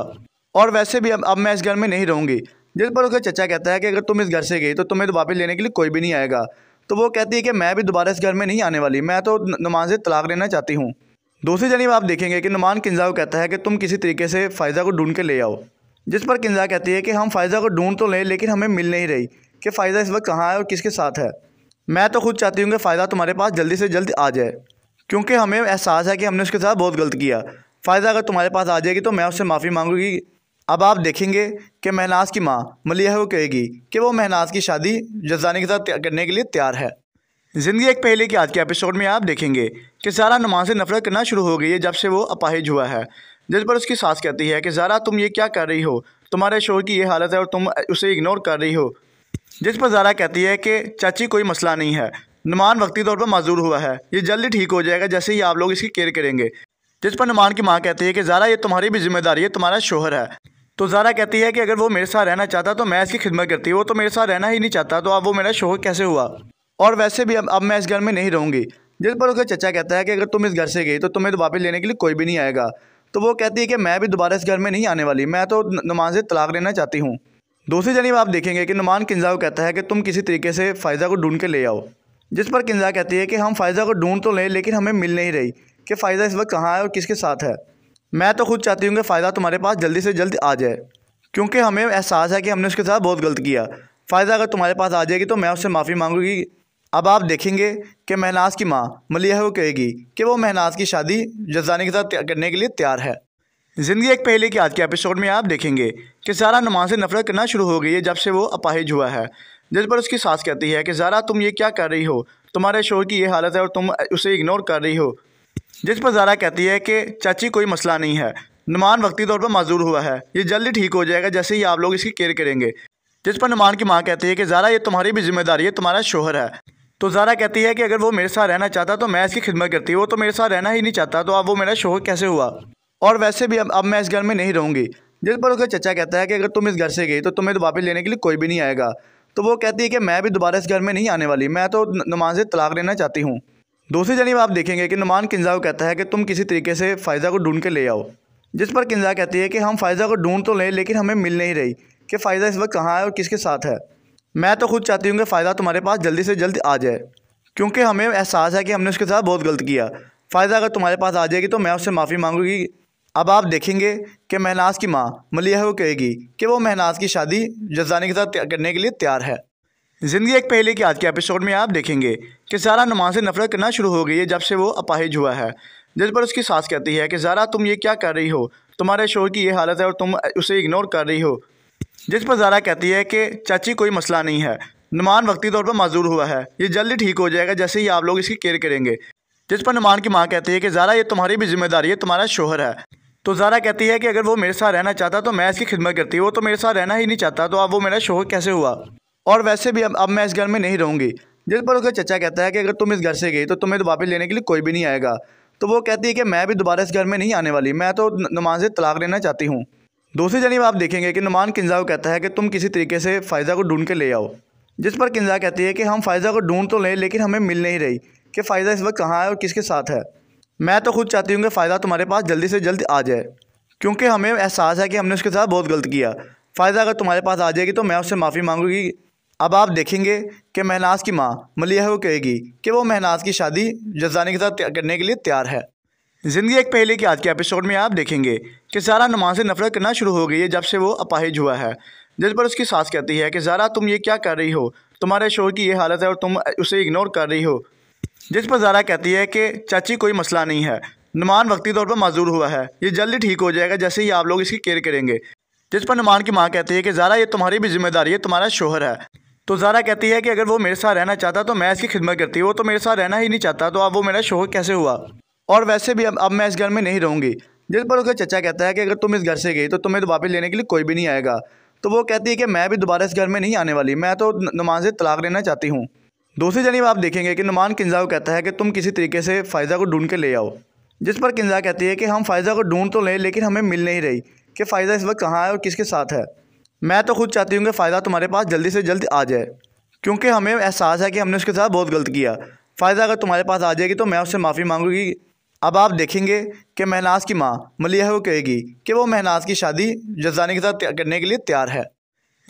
[SPEAKER 1] और वैसे भी अब अब मैं इस घर में नहीं रहूँगी जिस पर उसका चचा कहता है कि अगर तुम इस घर से गई तो तुम्हें तो वापस लेने के लिए कोई भी नहीं आएगा तो वो कहती है कि मैं भी दोबारा इस घर में नहीं आने वाली मैं तो नुमान से तलाक लेना चाहती हूँ दूसरी जानी आप देखेंगे कि नुमान किंजा को कहता है कि तुम किसी तरीके से फ़ायज़ा को ढूंढ के ले आओ जिस पर किंजा कहती है कि हम फ़ायज़ा को ढूंढ तो लें लेकिन हमें मिल नहीं रही कि फ़ायज़ा इस वक्त कहाँ है और किसके साथ है मैं तो खुद चाहती हूँ कि फ़ायदा तुम्हारे पास जल्दी से जल्द आ जाए क्योंकि हमें एहसास है कि हमने उसके साथ बहुत गलत किया फ़ायदा अगर तुम्हारे पास आ जाएगी तो मैं उससे माफ़ी मांगूंगी अब आप देखेंगे कि महनाज की माँ मलिया को कहेगी कि वो महनाज की शादी जजानी के साथ करने के लिए तैयार है ज़िंदगी एक पहले की आज के एपिसोड में आप देखेंगे कि ज़ारा नुमा से नफरत करना शुरू हो गई है जब से वो अपाहिज हुआ है जिस पर उसकी सास कहती है कि ज़ारा तुम ये क्या कर रही हो तुम्हारे शोर की ये हालत है और तुम उसे इग्नोर कर रही हो जिस पर जारा कहती है कि चाची कोई मसला नहीं है नुमान वक्ती तौर पर माजूर हुआ है ये जल्दी ठीक हो जाएगा जैसे ही आप लोग इसकी केयर करेंगे जिस पर नुमान की माँ कहती है कि ज़ारा ये तुम्हारी भी जिम्मेदारी है तुम्हारा शोहर है तो ज़ारा कहती है कि अगर वो मेरे साथ रहना चाहता तो मैं इसकी खिदमत करती वो तो मेरे साथ रहना ही नहीं चाहता तो अब वो मेरा शोहर कैसे हुआ और वैसे भी अब अब मैं इस घर में नहीं रहूँगी जिस पर उसका चचा कहता है कि अगर तुम इस घर से गई तो तुम्हें वापस लेने के लिए कोई भी नहीं आएगा तो वो कहती है कि मैं भी दोबारा इस घर में नहीं आने वाली मैं तो नुमान से तलाक लेना चाहती हूँ दूसरी जानब आप देखेंगे कि नुमान किन्जा को कहता है कि तुम किसी तरीके से फ़ायज़ा को ढूंढ के ले आओ जिस पर किन्जा कहती है कि हम फ़ायज़ा को ढूंढ तो लें लेकिन हमें मिल नहीं रही कि फ़ायज़ा इस वक्त कहाँ है और किसके साथ है मैं तो खुद चाहती हूँ कि फ़ायदा तुम्हारे पास जल्दी से जल्द आ जाए क्योंकि हमें एहसास है कि हमने उसके साथ बहुत गलत किया फ़ायदा अगर तुम्हारे पास आ जाएगी तो मैं उससे माफ़ी मांगूंगी अब आप देखेंगे कि महनाज की माँ मलिया को कहेगी कि वो महनाज की शादी जजानी के साथ करने के लिए तैयार है ज़िंदगी एक पहले के आज के एपिसोड में आप देखेंगे कि सारा नुमान से नफरत करना शुरू हो गई है जब से वो अपाहिज हुआ है जिस पर उसकी सास कहती है कि ज़ारा तुम ये क्या कर रही हो तुम्हारे शोर की ये हालत है और तुम उसे इग्नोर कर रही हो जिस पर ज़ारा कहती है कि चाची कोई मसला नहीं है नुमान वक्ती तौर पर माजूर हुआ है ये जल्दी ठीक हो जाएगा जैसे ही आप लोग इसकी केयर करेंगे जिस पर नुमान की माँ कहती है कि ज़ारा ये तुम्हारी भी जिम्मेदारी है तुम्हारा शोहर है तो ज़ारा कहती है कि अगर वो मेरे साथ रहना चाहता तो मैं इसकी खिदमत करती वो तो मेरे साथ रहना ही नहीं चाहता तो अब वो मेरा शोहर कैसे हुआ और वैसे भी अब अब मैं इस घर में नहीं रहूँगी जिस पर उसका चचा कहता है कि अगर तुम इस घर से गई तो तुम्हें तो वापस लेने के लिए कोई भी नहीं आएगा तो वो कहती है कि मैं भी दोबारा इस घर में नहीं आने वाली मैं तो नुमान से तलाक लेना चाहती हूँ दूसरी जानी आप देखेंगे कि नुमान किंजा को कहता है कि तुम किसी तरीके से फ़ायज़ा को ढूंढ के ले आओ जिस पर किंजा कहती है कि हम फ़ायज़ा को ढूंढ तो लें लेकिन हमें मिल नहीं रही कि फ़ायज़ा इस वक्त कहाँ है और किसके साथ है मैं तो खुद चाहती हूँ कि फ़ायदा तुम्हारे पास जल्दी से जल्द आ जाए क्योंकि हमें एहसास है कि हमने उसके साथ बहुत गलत किया फ़ायदा अगर तुम्हारे पास आ जाएगी तो मैं उससे माफ़ी मांगूंगी अब आप देखेंगे कि महनाज की माँ मलिया को कहेगी कि वो महनाज की शादी जजानी के साथ करने के लिए तैयार है ज़िंदगी एक पहले के आज के एपिसोड में आप देखेंगे कि ज़ारा नुमान से नफरत करना शुरू हो गई है जब से वो अपाहिज हुआ है जिस पर उसकी सास कहती है कि ज़ारा तुम ये क्या कर रही हो तुम्हारे शोर की ये हालत है और तुम उसे इग्नोर कर रही हो जिस पर ज़ारा कहती है कि चाची कोई मसला नहीं है नुमान वक्ती तौर पर माजूर हुआ है ये जल्दी ठीक हो जाएगा जैसे ही आप लोग इसकी केयर करेंगे जिस पर नुमान की माँ कहती है कि ज़ारा ये तुम्हारी भी जिम्मेदारी है तुम्हारा शोहर है तो ज़ारा कहती है कि अगर वो मेरे साथ रहना चाहता तो मैं इसकी खिदमत करती वो तो मेरे साथ रहना ही नहीं चाहता तो अब वो मेरा शोहर कैसे हुआ और वैसे भी अब अब मैं इस घर में नहीं रहूँगी जिस पर उसका चचा कहता है कि अगर तुम इस घर से गई तो तुम्हें तो वापस लेने के लिए कोई भी नहीं आएगा तो वो कहती है कि मैं भी दोबारा इस घर में नहीं आने वाली मैं तो नुमान से तलाक लेना चाहती हूँ दूसरी जानी आप देखेंगे कि नुमान किन्जा को कहता है कि तुम किसी तरीके से फ़ायज़ा को ढूंढ के ले आओ जिस पर किन्जा कहती है कि हम फ़ायज़ा को ढूंढ तो लें लेकिन हमें मिल नहीं रही कि फ़ायज़ा इस वक्त कहाँ है और किसके साथ है मैं तो खुद चाहती हूँ कि फ़ायदा तुम्हारे पास जल्दी से जल्द आ जाए क्योंकि हमें एहसास है कि हमने उसके साथ बहुत गलत किया फ़ायदा अगर तुम्हारे पास आ जाएगी तो मैं उससे माफ़ी मांगूंगी अब आप देखेंगे कि महनाज की माँ मलिया को कहेगी कि वो महनाज की शादी जजानी के साथ करने के लिए तैयार है ज़िंदगी एक पहले की आज के एपिसोड में आप देखेंगे कि ज़ारा नमाज से नफरत करना शुरू हो गई है जब से वो अपाहिज हुआ है जिस पर उसकी सास कहती है कि ज़ारा तुम ये क्या कर रही हो तुम्हारे शोर की ये हालत है और तुम उसे इग्नोर कर रही हो जिस पर जारा कहती है कि चाची कोई मसला नहीं है नुमान वक्ती तौर पर माजूर हुआ है ये जल्दी ठीक हो जाएगा जैसे ही आप लोग इसकी केयर करेंगे जिस पर नुमान की माँ कहती है कि ज़ारा ये तुम्हारी भी जिम्मेदारी है तुम्हारा शोहर है तो ज़ारा कहती है कि अगर वो मेरे साथ रहना चाहता तो मैं इसकी खिदमत करती वो तो मेरे साथ रहना ही नहीं चाहता तो अब वो मेरा शोहर कैसे हुआ और वैसे भी अब अब मैं इस घर में नहीं रहूँगी जिस पर उसका चचा कहता है कि अगर तुम इस घर से गई तो तुम्हें वापस लेने के लिए कोई भी नहीं आएगा तो वो कहती है कि मैं भी दोबारा इस घर में नहीं आने वाली मैं तो नुमान से तलाक लेना चाहती हूँ दूसरी जानब आप देखेंगे कि नुमान किन्जा को कहता है कि तुम किसी तरीके से फ़ायज़ा को ढूंढ के ले आओ जिस पर किन्जा कहती है कि हम फ़ायज़ा को ढूंढ तो लें लेकिन हमें मिल नहीं रही कि फ़ायज़ा इस वक्त कहाँ है और किसके साथ है मैं तो खुद चाहती हूँ कि फ़ायदा तुम्हारे पास जल्दी से जल्द आ जाए क्योंकि हमें एहसास है कि हमने उसके साथ बहुत गलत किया फ़ायदा अगर तुम्हारे पास आ जाएगी तो मैं उससे माफ़ी मांगूंगी अब आप देखेंगे कि महनाज की माँ मलिया को कहेगी कि वो महनाज की शादी जजानी के साथ करने के लिए तैयार है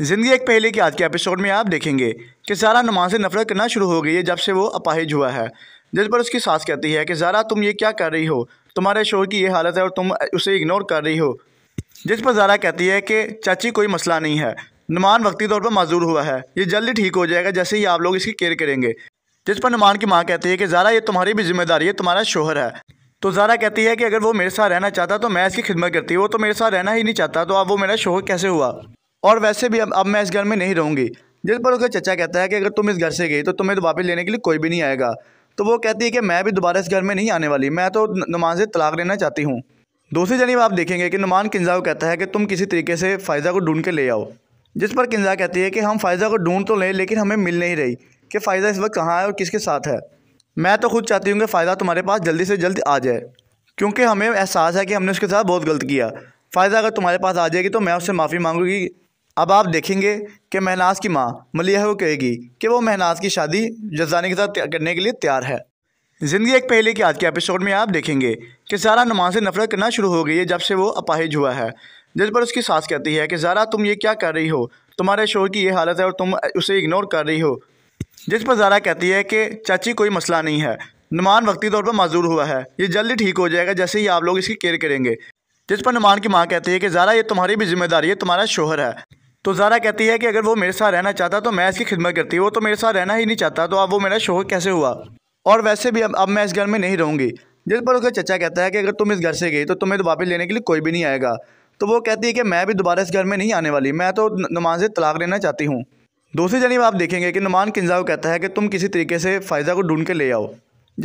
[SPEAKER 1] ज़िंदगी एक पहले के आज के एपिसोड में आप देखेंगे कि ज़ारा नुमान से नफरत करना शुरू हो गई है जब से वो अपाहिज हुआ है जिस पर उसकी सास कहती है कि ज़ारा तुम ये क्या कर रही हो तुम्हारे शोर की ये हालत है और तुम उसे इग्नोर कर रही हो जिस पर ज़ारा कहती है कि चाची कोई मसला नहीं है नुमान वक्ती तौर पर माजूर हुआ है ये जल्दी ठीक हो जाएगा जैसे ही आप लोग इसकी केयर करेंगे जिस पर नुमान की माँ कहती है कि ज़ारा ये तुम्हारी भी जिम्मेदारी है तुम्हारा शोहर है तो ज़ारा कहती है कि अगर वो मेरे साथ रहना चाहता तो मैं इसकी खिदमत करती वो तो मेरे साथ रहना ही नहीं चाहता तो अब वो मेरा शोहर कैसे हुआ और वैसे भी अब अब मैं इस घर में नहीं रहूँगी जिस पर उसका चचा कहता है कि अगर तुम इस घर से गई तो तुम्हें तो वापस लेने के लिए कोई भी नहीं आएगा तो वो कहती है कि मैं भी दोबारा इस घर में नहीं आने वाली मैं तो नुमान से तलाक लेना चाहती हूँ दूसरी जानी आप देखेंगे कि नुमान किंजा को कहता है कि तुम किसी तरीके से फ़ायज़ा को ढूंढ के ले आओ जिस पर किंजा कहती है कि हम फ़ायज़ा को ढूंढ तो लें लेकिन हमें मिल नहीं रही कि फ़ायज़ा इस वक्त कहाँ है और किसके साथ है मैं तो खुद चाहती हूँ कि फ़ायदा तुम्हारे पास जल्दी से जल्द आ जाए क्योंकि हमें एहसास है कि हमने उसके साथ बहुत गलत किया फ़ायदा अगर तुम्हारे पास आ जाएगी तो मैं उससे माफ़ी मांगूंगी अब आप देखेंगे कि महनाज की माँ मलिया को कहेगी कि वो महनाज की शादी जजानी के साथ करने के लिए तैयार है ज़िंदगी एक पहले के आज के एपिसोड में आप देखेंगे कि ज़ारा नमाज से नफरत करना शुरू हो गई है जब से वो अपाहिज हुआ है जिस पर उसकी सास कहती है कि ज़ारा तुम ये क्या कर रही हो तुम्हारे शोर की ये हालत है और तुम उसे इग्नोर कर रही हो जिस पर ज़ारा कहती है कि चाची कोई मसला नहीं है नुमान वक्ती तौर पर माजूर हुआ है ये जल्दी ठीक हो जाएगा जैसे ही आप लोग इसकी केयर करेंगे जिस पर नुमान की माँ कहती है कि ज़ारा ये तुम्हारी भी जिम्मेदारी है तुम्हारा शोहर है तो ज़ारा कहती है कि अगर वो मेरे साथ रहना चाहता तो मैं इसकी खिदमत करती वो तो मेरे साथ रहना ही नहीं चाहता तो अब वो मेरा शोहर कैसे हुआ और वैसे भी अब अब मैं इस घर में नहीं रहूँगी जिस पर उसका चचा कहता है कि अगर तुम इस घर से गई तो तुम्हें तो वापस लेने के लिए कोई भी नहीं आएगा तो वो कहती है कि मैं भी दोबारा इस घर में नहीं आने वाली मैं तो नुमान से तलाक लेना चाहती हूँ दूसरी जानी आप देखेंगे कि नुमान किन्जा को कहता है कि तुम किसी तरीके से फ़ायज़ा को ढूंढ के ले आओ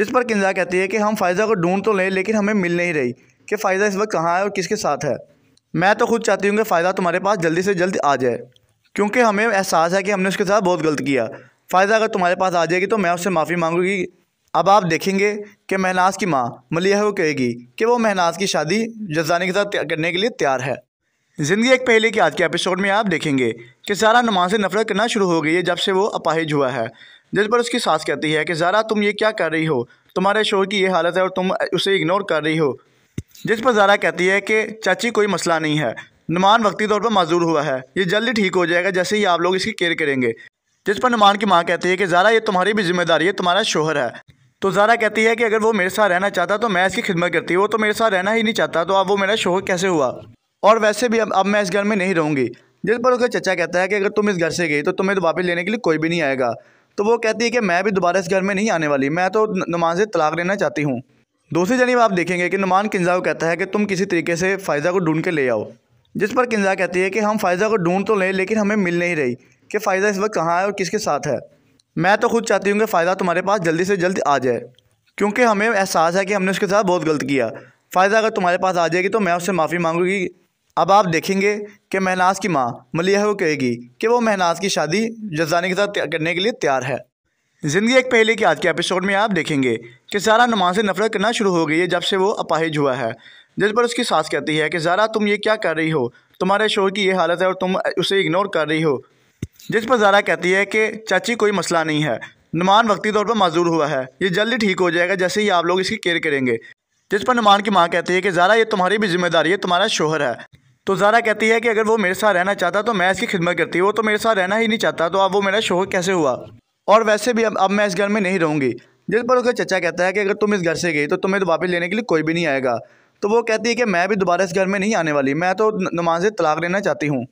[SPEAKER 1] जिस पर किन्जा कहती है कि हम फ़ायज़ा को ढूंढ तो लें लेकिन हमें मिल नहीं रही कि फ़ायज़ा इस वक्त कहाँ है और किसके साथ है मैं तो खुद चाहती हूँ कि फ़ायदा तुम्हारे पास जल्दी से जल्द आ जाए क्योंकि हमें एहसास है कि हमने उसके साथ बहुत गलत किया फ़ायदा अगर तुम्हारे पास आ जाएगी तो मैं उससे माफ़ी मांगूंगी अब आप देखेंगे कि महनाज की माँ मलिया को कहेगी कि वो महनाज की शादी जजानी के साथ करने के लिए तैयार है ज़िंदगी एक पहले के आज के एपिसोड में आप देखेंगे कि सारा नमाज से नफरत करना शुरू हो गई है जब से वो अपाहिज हुआ है जिस पर उसकी सास कहती है कि ज़ारा तुम ये क्या कर रही हो तुम्हारे शोर की ये हालत है और तुम उसे इग्नोर कर रही हो जिस पर जारा कहती है कि चाची कोई मसला नहीं है नुमान वक्ती तौर पर माजूर हुआ है ये जल्दी ठीक हो जाएगा जैसे ही आप लोग इसकी केयर करेंगे जिस पर नुमान की माँ कहती है कि ज़ारा ये तुम्हारी भी जिम्मेदारी है तुम्हारा शोहर है तो ज़ारा कहती है कि अगर वो मेरे साथ रहना चाहता तो मैं इसकी खिदमत करती वो तो मेरे साथ रहना ही नहीं चाहता तो अब वो मेरा शोहर कैसे हुआ और वैसे भी अब अब मैं इस घर में नहीं रहूँगी जिस पर उसका चचा कहता है कि अगर तुम इस घर से गई तो तुम्हें वापस लेने के लिए कोई भी नहीं आएगा तो वो कहती है कि मैं भी दोबारा इस घर में नहीं आने वाली मैं तो नुमान से तलाक लेना चाहती हूँ दूसरी जानी आप देखेंगे कि नुमान किन्जा को कहता है कि तुम किसी तरीके से फ़ायज़ा को ढूंढ के ले आओ जिस पर किन्जा कहती है कि हम फ़ायज़ा को ढूंढ तो लें लेकिन हमें मिल नहीं रही कि फ़ायज़ा इस वक्त कहाँ है और किसके साथ है मैं तो खुद चाहती हूँ कि फ़ायदा तुम्हारे पास जल्दी से जल्द आ जाए क्योंकि हमें एहसास है कि हमने उसके साथ बहुत गलत किया फ़ायज़ा अगर तुम्हारे पास आ जाएगी तो मैं उससे माफ़ी मांगूंगी अब आप देखेंगे कि महनाज की माँ मलिया को कहेगी कि वो महनाज की शादी जजानी के साथ करने के लिए तैयार है ज़िंदगी एक पहले के आज के एपिसोड में आप देखेंगे कि ज़ारा नुमान से नफरत करना शुरू हो गई है जब से वो अपाहिज हुआ है जिस पर उसकी सास कहती है कि ज़ारा तुम ये क्या कर रही हो तुम्हारे शोर की ये हालत है और तुम उसे इग्नोर कर रही हो जिस पर ज़ारा कहती है कि चाची कोई मसला नहीं है नुमान वक्ती तौर पर माजूर हुआ है ये जल्दी ठीक हो जाएगा जैसे ही आप लोग इसकी केयर करेंगे जिस पर नुमान की माँ कहती है कि ज़ारा ये तुम्हारी भी जिम्मेदारी है तुम्हारा शोहर है तो ज़ारा कहती है कि अगर वो मेरे साथ रहना चाहता तो मैं इसकी खिदमत करती वो तो मेरे साथ रहना ही नहीं चाहता तो अब वो मेरा शोहर कैसे हुआ और वैसे भी अब अब मैं इस घर में नहीं रहूँगी जिस पर उसका चचा कहता है कि अगर तुम इस घर से गई तो तुम्हें तो वापस लेने के लिए कोई भी नहीं आएगा तो वो कहती है कि मैं भी दोबारा इस घर में नहीं आने वाली मैं तो नुमान से तलाक लेना चाहती हूँ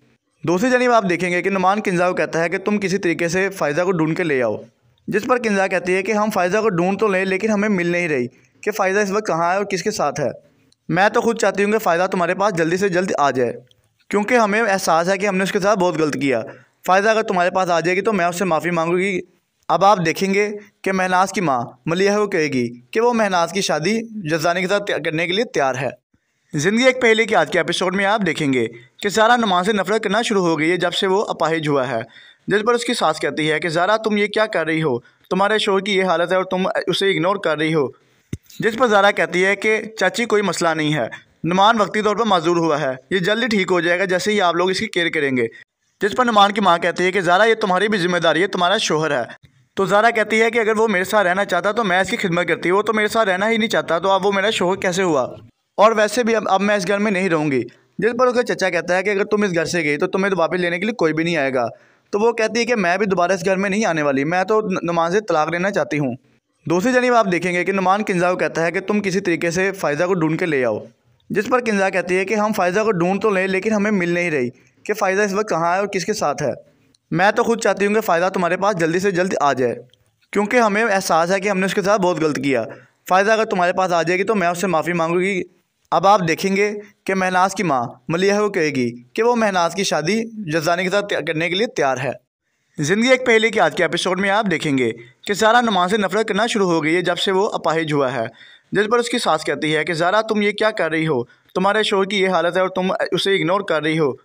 [SPEAKER 1] दूसरी जानी आप देखेंगे कि नुमान किन्जा को कहता है कि तुम किसी तरीके से फ़ायज़ा को ढूंढ के ले आओ जिस पर किन्जा कहती है कि हम फ़ायज़ा को ढूंढ तो लें लेकिन हमें मिल नहीं रही कि फ़ायज़ा इस वक्त कहाँ है और किसके साथ है मैं तो खुद चाहती हूँ कि फ़ायदा तुम्हारे पास जल्दी से जल्द आ जाए क्योंकि हमें एहसास है कि हमने उसके साथ बहुत गलत किया फ़ायदा अगर तुम्हारे पास आ जाएगी तो मैं उससे माफ़ी मांगूंगी अब आप देखेंगे कि महनाज की माँ मलिया को कहेगी कि वो महनाज की शादी जजानी के साथ करने के लिए तैयार है ज़िंदगी एक पहले के आज के एपिसोड में आप देखेंगे कि ज़ारा नमाज से नफरत करना शुरू हो गई है जब से वो अपाहिज हुआ है जिस पर उसकी सास कहती है कि ज़ारा तुम ये क्या कर रही हो तुम्हारे शोर की ये हालत है और तुम उसे इग्नोर कर रही हो जिस पर ज़ारा कहती है कि चाची कोई मसला नहीं है नुमान वक्ती तौर पर माजूर हुआ है ये जल्दी ठीक हो जाएगा जैसे ही आप लोग इसकी केयर करेंगे जिस पर नुमान की माँ कहती है कि ज़ारा ये तुम्हारी भी जिम्मेदारी है तुम्हारा शोहर है तो ज़ारा कहती है कि अगर वो मेरे साथ रहना चाहता तो मैं इसकी खिदमत करती वो तो मेरे साथ रहना ही नहीं चाहता तो अब वो मेरा शोहर कैसे हुआ और वैसे भी अब अब मैं इस घर में नहीं रहूँगी जिस पर उसका चचा कहता है कि अगर तुम इस घर से गई तो तुम्हें तो वापस लेने के लिए कोई भी नहीं आएगा तो वो कहती है कि मैं भी दोबारा इस घर में नहीं आने वाली मैं तो नुमान से तलाक लेना चाहती हूँ दूसरी जानी आप देखेंगे कि नुमान किन्जा को कहता है कि तुम किसी तरीके से फ़ायज़ा को ढूंढ के ले आओ जिस पर किन्जा कहती है कि हम फ़ायज़ा को ढूंढ तो लें लेकिन हमें मिल नहीं रही कि फ़ायज़ा इस वक्त कहाँ है और किसके साथ है मैं तो खुद चाहती हूँ कि फ़ायदा तुम्हारे पास जल्दी से जल्द आ जाए क्योंकि हमें एहसास है कि हमने उसके साथ बहुत गलत किया फ़ायदा अगर तुम्हारे पास आ जाएगी तो मैं उससे माफ़ी मांगूंगी अब आप देखेंगे कि महनाज की माँ मलिया को कहेगी कि वो महनाज की शादी जजानी के साथ करने के लिए तैयार है ज़िंदगी एक पहले के आज के एपिसोड में आप देखेंगे कि ज़ारा नुमान से नफरत करना शुरू हो गई है जब से वो अपाहिज हुआ है जिस पर उसकी सास कहती है कि ज़ारा तुम ये क्या कर रही हो तुम्हारे शोर की ये हालत है और तुम उसे इग्नोर कर रही हो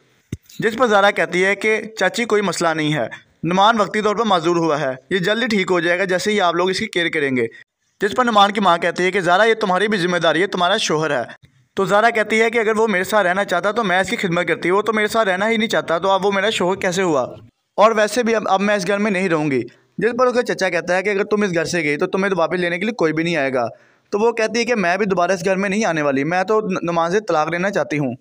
[SPEAKER 1] जिस पर जारा कहती है कि चाची कोई मसला नहीं है नुमान वक्ती तौर पर माजूर हुआ है ये जल्दी ठीक हो जाएगा जैसे ही आप लोग इसकी केयर करेंगे जिस पर नुमान की माँ कहती है कि ज़ारा ये तुम्हारी भी जिम्मेदारी है तुम्हारा शोहर है तो ज़ारा कहती है कि अगर वो मेरे साथ रहना चाहता तो मैं इसकी खिदमत करती वो तो मेरे साथ रहना ही नहीं चाहता तो अब वो मेरा शोहर कैसे हुआ और वैसे भी अब अब मैं इस घर में नहीं रहूँगी जिस पर उसका चचा कहता है कि अगर तुम इस घर से गई तो तुम्हें वापस लेने के लिए कोई भी नहीं आएगा तो वो कहती है कि मैं भी दोबारा इस घर में नहीं आने वाली मैं तो नुमान से तलाक लेना चाहती हूँ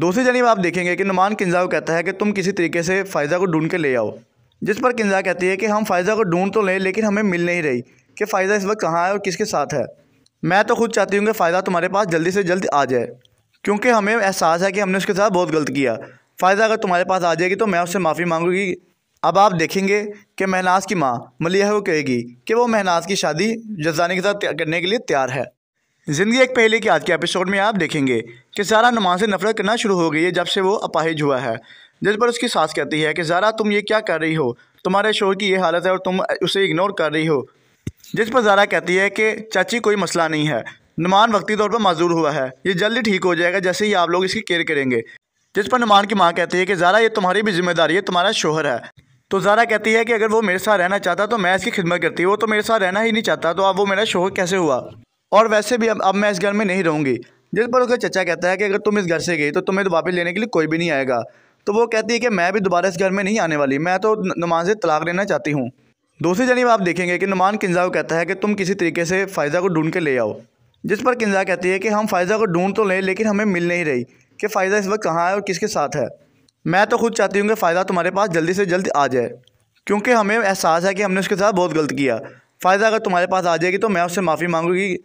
[SPEAKER 1] दूसरी जानब आप देखेंगे कि नुमान किन्जा को कहता है कि तुम किसी तरीके से फ़ायज़ा को ढूंढ के ले आओ जिस पर किन्जा कहती है कि हम फ़ायज़ा को ढूंढ तो लें लेकिन हमें मिल नहीं रही कि फ़ायज़ा इस वक्त कहाँ है और किसके साथ है मैं तो खुद चाहती हूँ कि फ़ायज़ा तुम्हारे पास जल्दी से जल्द आ जाए क्योंकि हमें एहसास है कि हमने उसके साथ बहुत गलत किया फ़ायज़ा अगर तुम्हारे पास आ जाएगी तो मैं उससे माफ़ी मांगूंगी अब आप देखेंगे कि महनाज की माँ मलिया को कहेगी कि वो महनाज की शादी जजानी के साथ करने के लिए तैयार है ज़िंदगी एक पहले की आज के एपिसोड में आप देखेंगे कि ज़ारा नुमान से नफरत करना शुरू हो गई है जब से वो अपाहिज हुआ है जिस पर उसकी सास कहती है कि ज़ारा तुम ये क्या कर रही हो तुम्हारे शोर की ये हालत है और तुम उसे इग्नोर कर रही हो जिस पर ज़ारा कहती है कि चाची कोई मसला नहीं है नुमान वक्ती तौर पर माजूर हुआ है ये जल्दी ठीक हो जाएगा जैसे ही आप लोग इसकी केयर करेंगे जिस पर नुमान की माँ कहती है कि ज़ारा ये तुम्हारी भी जिम्मेदारी है तुम्हारा शोहर है तो ज़ारा कहती है कि अगर वो मेरे साथ रहना चाहता तो मैं इसकी खिदमत करती वो तो मेरे साथ रहना ही नहीं चाहता तो अब वो मेरा शोहर कैसे हुआ और वैसे भी अब अब मैं इस घर में नहीं रहूँगी जिस पर उसका चचा कहता है कि अगर तुम इस घर से गई तो तुम्हें तो वापस लेने के लिए कोई भी नहीं आएगा तो वो कहती है कि मैं भी दोबारा इस घर में नहीं आने वाली मैं तो नुमान से तलाक लेना चाहती हूँ दूसरी जानी आप देखेंगे कि नुमान किंजा को कहता है कि तुम किसी तरीके से फ़ायज़ा को ढूंढ के ले आओ जिस पर किंजा कहती है कि हम फ़ायज़ा को ढूंढ तो लें लेकिन हमें मिल नहीं रही कि फ़ायज़ा इस वक्त कहाँ है और किसके साथ है मैं तो खुद चाहती हूँ कि फ़ायदा तुम्हारे पास जल्दी से जल्द आ जाए क्योंकि हमें एहसास है कि हमने उसके साथ बहुत गलत किया फ़ायदा अगर तुम्हारे पास आ जाएगी तो मैं उससे माफ़ी मांगूंगी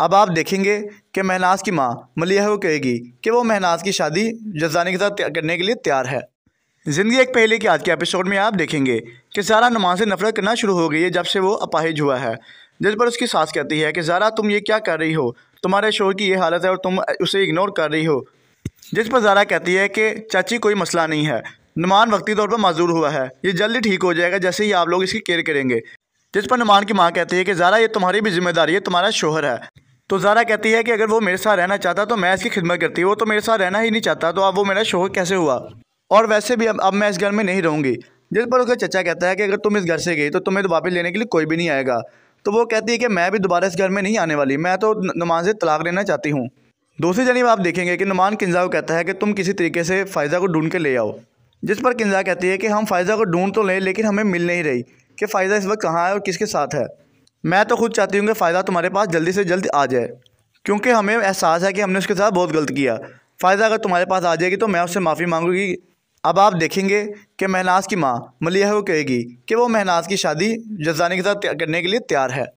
[SPEAKER 1] अब आप देखेंगे कि महनाज की माँ मलिया को कहेगी कि वो महनाज की शादी जजानी के साथ करने के लिए तैयार है ज़िंदगी एक पहले के आज के एपिसोड में आप देखेंगे कि ज़ारा नुमान से नफरत करना शुरू हो गई है जब से वो अपाहिज हुआ है जिस पर उसकी सास कहती है कि ज़ारा तुम ये क्या कर रही हो तुम्हारे शोर की ये हालत है और तुम उसे इग्नोर कर रही हो जिस पर ज़ारा कहती है कि चाची कोई मसला नहीं है नुमान वक्ती तौर पर माजूर हुआ है ये जल्दी ठीक हो जाएगा जैसे ही आप लोग इसकी केयर करेंगे जिस पर नुमान की माँ कहती है कि ज़ारा ये तुम्हारी भी जिम्मेदारी है तुम्हारा शोहर है तो ज़ारा कहती है कि अगर वो मेरे साथ रहना चाहता तो मैं इसकी खिदमत करती वो तो मेरे साथ रहना ही नहीं चाहता तो अब वो मेरा शोहर कैसे हुआ और वैसे भी अब अब मैं इस घर में नहीं रहूँगी जिस पर उसका चचा कहता है कि अगर तुम इस घर से गई तो तुम्हें वापस लेने के लिए कोई भी नहीं आएगा तो वो कहती है कि मैं भी दोबारा इस घर में नहीं आने वाली मैं तो नुमान से तलाक लेना चाहती हूँ दूसरी जानी आप देखेंगे कि नुमान किन्जा को कहता है कि तुम किसी तरीके से फ़ायज़ा को ढूंढ के ले आओ जिस पर किन्जा कहती है कि हम फ़ायज़ा को ढूंढ तो लें लेकिन हमें मिल नहीं रही कि फ़ायज़ा इस वक्त कहाँ है और किसके साथ है मैं तो खुद चाहती हूँ कि फ़ायदा तुम्हारे पास जल्दी से जल्द आ जाए क्योंकि हमें एहसास है कि हमने उसके साथ बहुत गलत किया फ़ायदा अगर तुम्हारे पास आ जाएगी तो मैं उससे माफ़ी मांगूंगी अब आप देखेंगे कि महनाज की माँ मलिया को कहेगी कि वो महनाज की शादी जजानी के साथ करने के लिए तैयार है